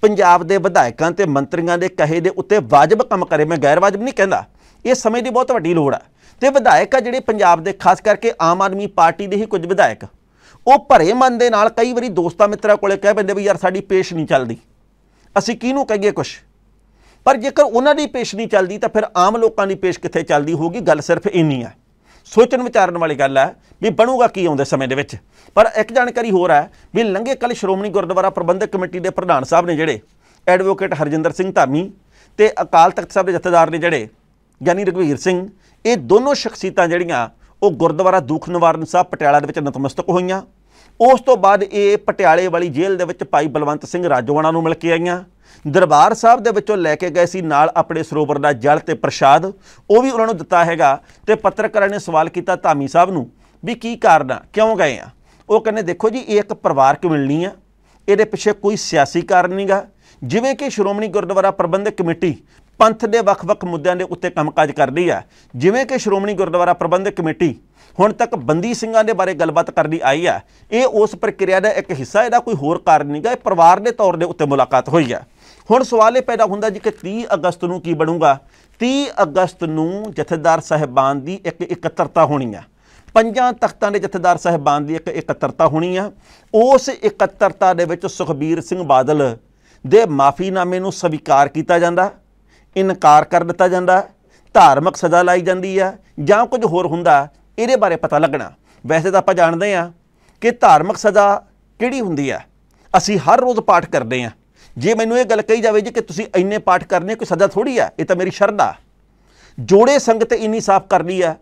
ਪੰਜਾਬ ਦੇ ਵਿਧਾਇਕਾਂ ਤੇ ਮੰਤਰੀਆਂ ਦੇ ਕਹੇ ਦੇ ਉੱਤੇ ਵਾਜਬ ਕੰਮ ਕਰੇ ਮੈਂ ਗੈਰ ਵਾਜਬ ਨਹੀਂ ਕਹਿੰਦਾ ਇਹ ਸਮੇਂ ਦੀ ਬਹੁਤ ਵੱਡੀ ਲੋੜ ਆ ਤੇ ਵਿਧਾਇਕ ਆ ਜਿਹੜੇ ਪੰਜਾਬ ਦੇ ਖਾਸ ਕਰਕੇ ਆਮ ਆਦਮੀ ਪਾਰਟੀ ਦੇ ਹੀ ਕੁਝ ਵਿਧਾਇਕ ਉਹ ਭਰੇ ਮਨ ਦੇ ਨਾਲ ਕਈ ਵਾਰੀ ਦੋਸਤਾਂ ਮਿੱਤਰਾਂ ਕੋਲੇ ਕਹਿ ਪੈਂਦੇ ਵੀ ਯਾਰ ਸਾਡੀ ਪੇਸ਼ ਨਹੀਂ ਚੱਲਦੀ ਅਸੀਂ ਕਿਹਨੂੰ ਕਹੀਏ ਕੁਛ ਪਰ ਜੇਕਰ ਉਹਨਾਂ ਦੀ ਪੇਸ਼ ਨਹੀਂ ਚੱਲਦੀ ਤਾਂ ਫਿਰ ਆਮ ਲੋਕਾਂ ਦੀ ਪੇਸ਼ ਕਿੱਥੇ ਚੱਲਦੀ ਹੋਊਗੀ ਗੱਲ ਸਿਰਫ ਇੰਨੀ ਆ ਸੋਚਣ ਵਿਚਾਰਨ ਵਾਲੀ ਗੱਲ ਹੈ ਵੀ ਬਣੂਗਾ ਕੀ ਆਉਂਦੇ ਸਮੇਂ ਦੇ ਵਿੱਚ ਪਰ ਇੱਕ ਜਾਣਕਾਰੀ ਹੋਰ ਹੈ ਵੀ ਲੰਗੇ ਕੱਲ ਸ਼੍ਰੋਮਣੀ ਗੁਰਦੁਆਰਾ ਪ੍ਰਬੰਧਕ ਕਮੇਟੀ ਦੇ ਪ੍ਰਧਾਨ ਸਾਹਿਬ ਨੇ ਜਿਹੜੇ ਐਡਵੋਕੇਟ ਹਰਜਿੰਦਰ ਸਿੰਘ ਧਾਮੀ ਤੇ ਅਕਾਲ ਤਖਤ ਸਾਹਿਬ ਦੇ ਜਥੇਦਾਰ ਨੇ ਜਿਹੜੇ ਗਿਆਨੀ ਰਘਵੀਰ ਸਿੰਘ ਇਹ ਦੋਨੋਂ ਸ਼ਖਸੀਤਾਂ ਜਿਹੜੀਆਂ ਉਹ ਗੁਰਦੁਆਰਾ ਦੂਖ ਨਿਵਾਰਨ ਸਾਹਿਬ ਪਟਿਆਲਾ ਦੇ ਵਿੱਚ ਨਤਮਸਤਕ ਹੋਈਆਂ ਉਸ ਤੋਂ ਬਾਅਦ ਇਹ ਪਟਿਆਲੇ ਵਾਲੀ ਜੇਲ੍ਹ ਦੇ ਵਿੱਚ ਭਾਈ ਬਲਵੰਤ ਸਿੰਘ ਰਾਜੋਵਾਣਾ ਨੂੰ ਮਿਲ ਕੇ ਆਈਆਂ ਦਰਬਾਰ ਸਾਹਿਬ ਦੇ ਵਿੱਚੋਂ ਲੈ ਕੇ ਗਏ ਸੀ ਨਾਲ ਆਪਣੇ ਸਰੋਵਰ ਦਾ ਜਲ ਤੇ ਪ੍ਰਸ਼ਾਦ ਉਹ ਵੀ ਉਹਨਾਂ ਨੂੰ ਦਿੱਤਾ ਹੈਗਾ ਤੇ ਪੱਤਰਕਾਰਾਂ ਨੇ ਸਵਾਲ ਕੀਤਾ ਧਾਮੀ ਸਾਹਿਬ ਨੂੰ ਵੀ ਕੀ ਕਾਰਨ ਆ ਕਿਉਂ ਗਏ ਆ ਉਹ ਕਹਿੰਦੇ ਦੇਖੋ ਜੀ ਇਹ ਇੱਕ ਪਰਿਵਾਰਕ ਮਿਲਣੀ ਆ ਇਹਦੇ ਪਿੱਛੇ ਕੋਈ ਸਿਆਸੀ ਕਾਰਨ ਨਹੀਂਗਾ ਜਿਵੇਂ ਕਿ ਸ਼੍ਰੋਮਣੀ ਗੁਰਦੁਆਰਾ ਪ੍ਰਬੰਧਕ ਕਮੇਟੀ ਪੰਥ ਦੇ ਵੱਖ-ਵੱਖ ਮੁੱਦਿਆਂ ਦੇ ਉੱਤੇ ਕੰਮਕਾਜ ਕਰਦੀ ਆ ਜਿਵੇਂ ਕਿ ਸ਼੍ਰੋਮਣੀ ਗੁਰਦੁਆਰਾ ਪ੍ਰਬੰਧਕ ਕਮੇਟੀ ਹੁਣ ਤੱਕ ਬੰਦੀ ਸਿੰਘਾਂ ਦੇ ਬਾਰੇ ਗੱਲਬਾਤ ਕਰਦੀ ਆਈ ਆ ਇਹ ਉਸ ਪ੍ਰਕਿਰਿਆ ਦਾ ਇੱਕ ਹਿੱਸਾ ਇਹਦਾ ਕੋਈ ਹੋਰ ਕਾਰਨ ਨਹੀਂਗਾ ਇਹ ਪਰਿਵਾਰ ਦੇ ਤੌਰ ਦੇ ਉੱਤੇ ਮੁਲਾਕਾਤ ਹੋਈ ਆ ਹੁਣ ਸਵਾਲ ਇਹ ਪੈਦਾ ਹੁੰਦਾ ਜੀ ਕਿ 30 ਅਗਸਤ ਨੂੰ ਕੀ ਬਣੂਗਾ 30 ਅਗਸਤ ਨੂੰ ਜਥੇਦਾਰ ਸਹਿਬਾਨ ਦੀ ਇੱਕ ਇਕੱਤਰਤਾ ਹੋਣੀ ਆ ਪੰਜਾਂ ਤਖਤਾਂ ਦੇ ਜਥੇਦਾਰ ਸਹਿਬਾਨ ਦੀ ਇੱਕ ਇਕੱਤਰਤਾ ਹੋਣੀ ਆ ਉਸ ਇਕੱਤਰਤਾ ਦੇ ਵਿੱਚ ਸੁਖਬੀਰ ਸਿੰਘ ਬਾਦਲ ਦੇ ਮਾਫੀਨਾਮੇ ਨੂੰ ਸਵੀਕਾਰ ਕੀਤਾ ਜਾਂਦਾ ਇਨਕਾਰ ਕਰ ਦਿੱਤਾ ਜਾਂਦਾ ਧਾਰਮਿਕ ਸਜ਼ਾ ਲਾਈ ਜਾਂਦੀ ਆ ਜਾਂ ਕੁਝ ਹੋਰ ਹੁੰਦਾ ਇਹਦੇ ਬਾਰੇ ਪਤਾ ਲੱਗਣਾ ਵੈਸੇ ਤਾਂ ਆਪਾਂ ਜਾਣਦੇ ਆ ਕਿ ਧਾਰਮਿਕ ਸਜ਼ਾ ਕਿਹੜੀ ਹੁੰਦੀ ਆ ਅਸੀਂ ਹਰ ਰੋਜ਼ ਪਾਠ ਕਰਦੇ ਆ ਜੇ ਮੈਨੂੰ ਇਹ ਗੱਲ ਕਹੀ ਜਾਵੇ ਜੀ ਕਿ ਤੁਸੀਂ ਇੰਨੇ ਪਾਠ ਕਰਨੇ ਕੋਈ ਸਜ਼ਾ ਥੋੜੀ ਆ ਇਹ ਤਾਂ ਮੇਰੀ ਸ਼ਰਧਾ ਜੋੜੇ ਸੰਗਤ ਇੰਨੀ ਸਾਫ਼ ਕਰ ਲਈ ਆ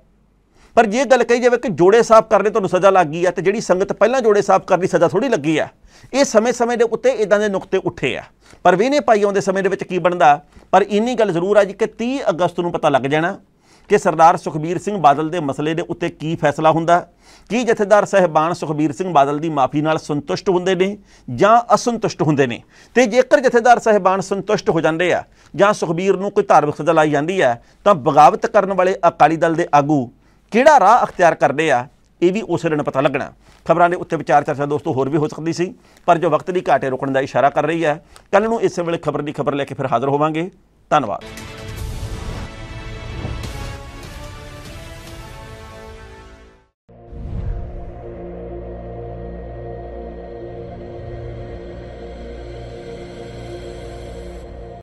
ਪਰ ਜੇ ਗੱਲ ਕਹੀ ਜਾਵੇ ਕਿ ਜੋੜੇ ਸਾਫ਼ ਕਰਨੇ ਤੁਹਾਨੂੰ ਸਜ਼ਾ ਲੱਗ ਗਈ ਆ ਤੇ ਜਿਹੜੀ ਸੰਗਤ ਪਹਿਲਾਂ ਜੋੜੇ ਸਾਫ਼ ਕਰਨੀ ਸਜ਼ਾ ਥੋੜੀ ਲੱਗੀ ਆ ਇਹ ਸਮੇਂ-ਸਮੇਂ ਦੇ ਉੱਤੇ ਇਦਾਂ ਦੇ ਨੁਕਤੇ ਉੱਠੇ ਆ ਪਰ ਵੀਨੇ ਪਾਈ ਆਉਂਦੇ ਸਮੇਂ ਦੇ ਵਿੱਚ ਕੀ ਬਣਦਾ ਪਰ ਇੰਨੀ ਗੱਲ ਜ਼ਰੂਰ ਆ ਜੀ ਕਿ 30 ਅਗਸਤ ਨੂੰ ਪਤਾ ਲੱਗ ਜਾਣਾ ਕਿ ਸਰਦਾਰ ਸੁਖਬੀਰ ਸਿੰਘ ਬਾਦਲ ਦੇ ਮਸਲੇ ਦੇ ਉੱਤੇ ਕੀ ਫੈਸਲਾ ਹੁੰਦਾ ਕੀ ਜਥੇਦਾਰ ਸਹਿਬਾਨ ਸੁਖਬੀਰ ਸਿੰਘ ਬਾਦਲ ਦੀ ਮਾਫੀ ਨਾਲ ਸੰਤੁਸ਼ਟ ਹੁੰਦੇ ਨੇ ਜਾਂ ਅਸੰਤੁਸ਼ਟ ਹੁੰਦੇ ਨੇ ਤੇ ਜੇਕਰ ਜਥੇਦਾਰ ਸਹਿਬਾਨ ਸੰਤੁਸ਼ਟ ਹੋ ਜਾਂਦੇ ਆ ਜਾਂ ਸੁਖਬੀਰ ਨੂੰ ਕੋਈ ਧਾਰਮਿਕ ਸਜ਼ਾ ਲਾਈ ਜਾਂਦੀ ਹੈ ਤਾਂ ਬਗਾਵਤ ਕਰਨ ਵਾਲੇ ਅਕਾਲੀ ਦਲ ਦੇ ਆਗੂ ਕਿਹੜਾ ਰਾਹ ਅਖਤਿਆਰ ਕਰਦੇ ਆ ਇਹ ਵੀ ਉਸੇ ਦਿਨ ਪਤਾ ਲੱਗਣਾ ਖਬਰਾਂ ਦੇ ਉੱਤੇ ਵਿਚਾਰ ਚਰਚਾ ਦੋਸਤੋ ਹੋਰ ਵੀ ਹੋ ਸਕਦੀ ਸੀ ਪਰ ਜੋ ਵਕਤ ਦੀ ਘਾਟੇ ਰੁਕਣ ਦਾ ਇਸ਼ਾਰਾ ਕਰ ਰਹੀ ਹੈ ਕੱਲ ਨੂੰ ਇਸੇ ਵੇਲੇ ਖਬਰ ਦੀ ਖਬਰ ਲੈ ਕੇ ਫਿਰ ਹਾਜ਼ਰ ਹੋਵਾਂਗੇ ਧੰਨਵਾਦ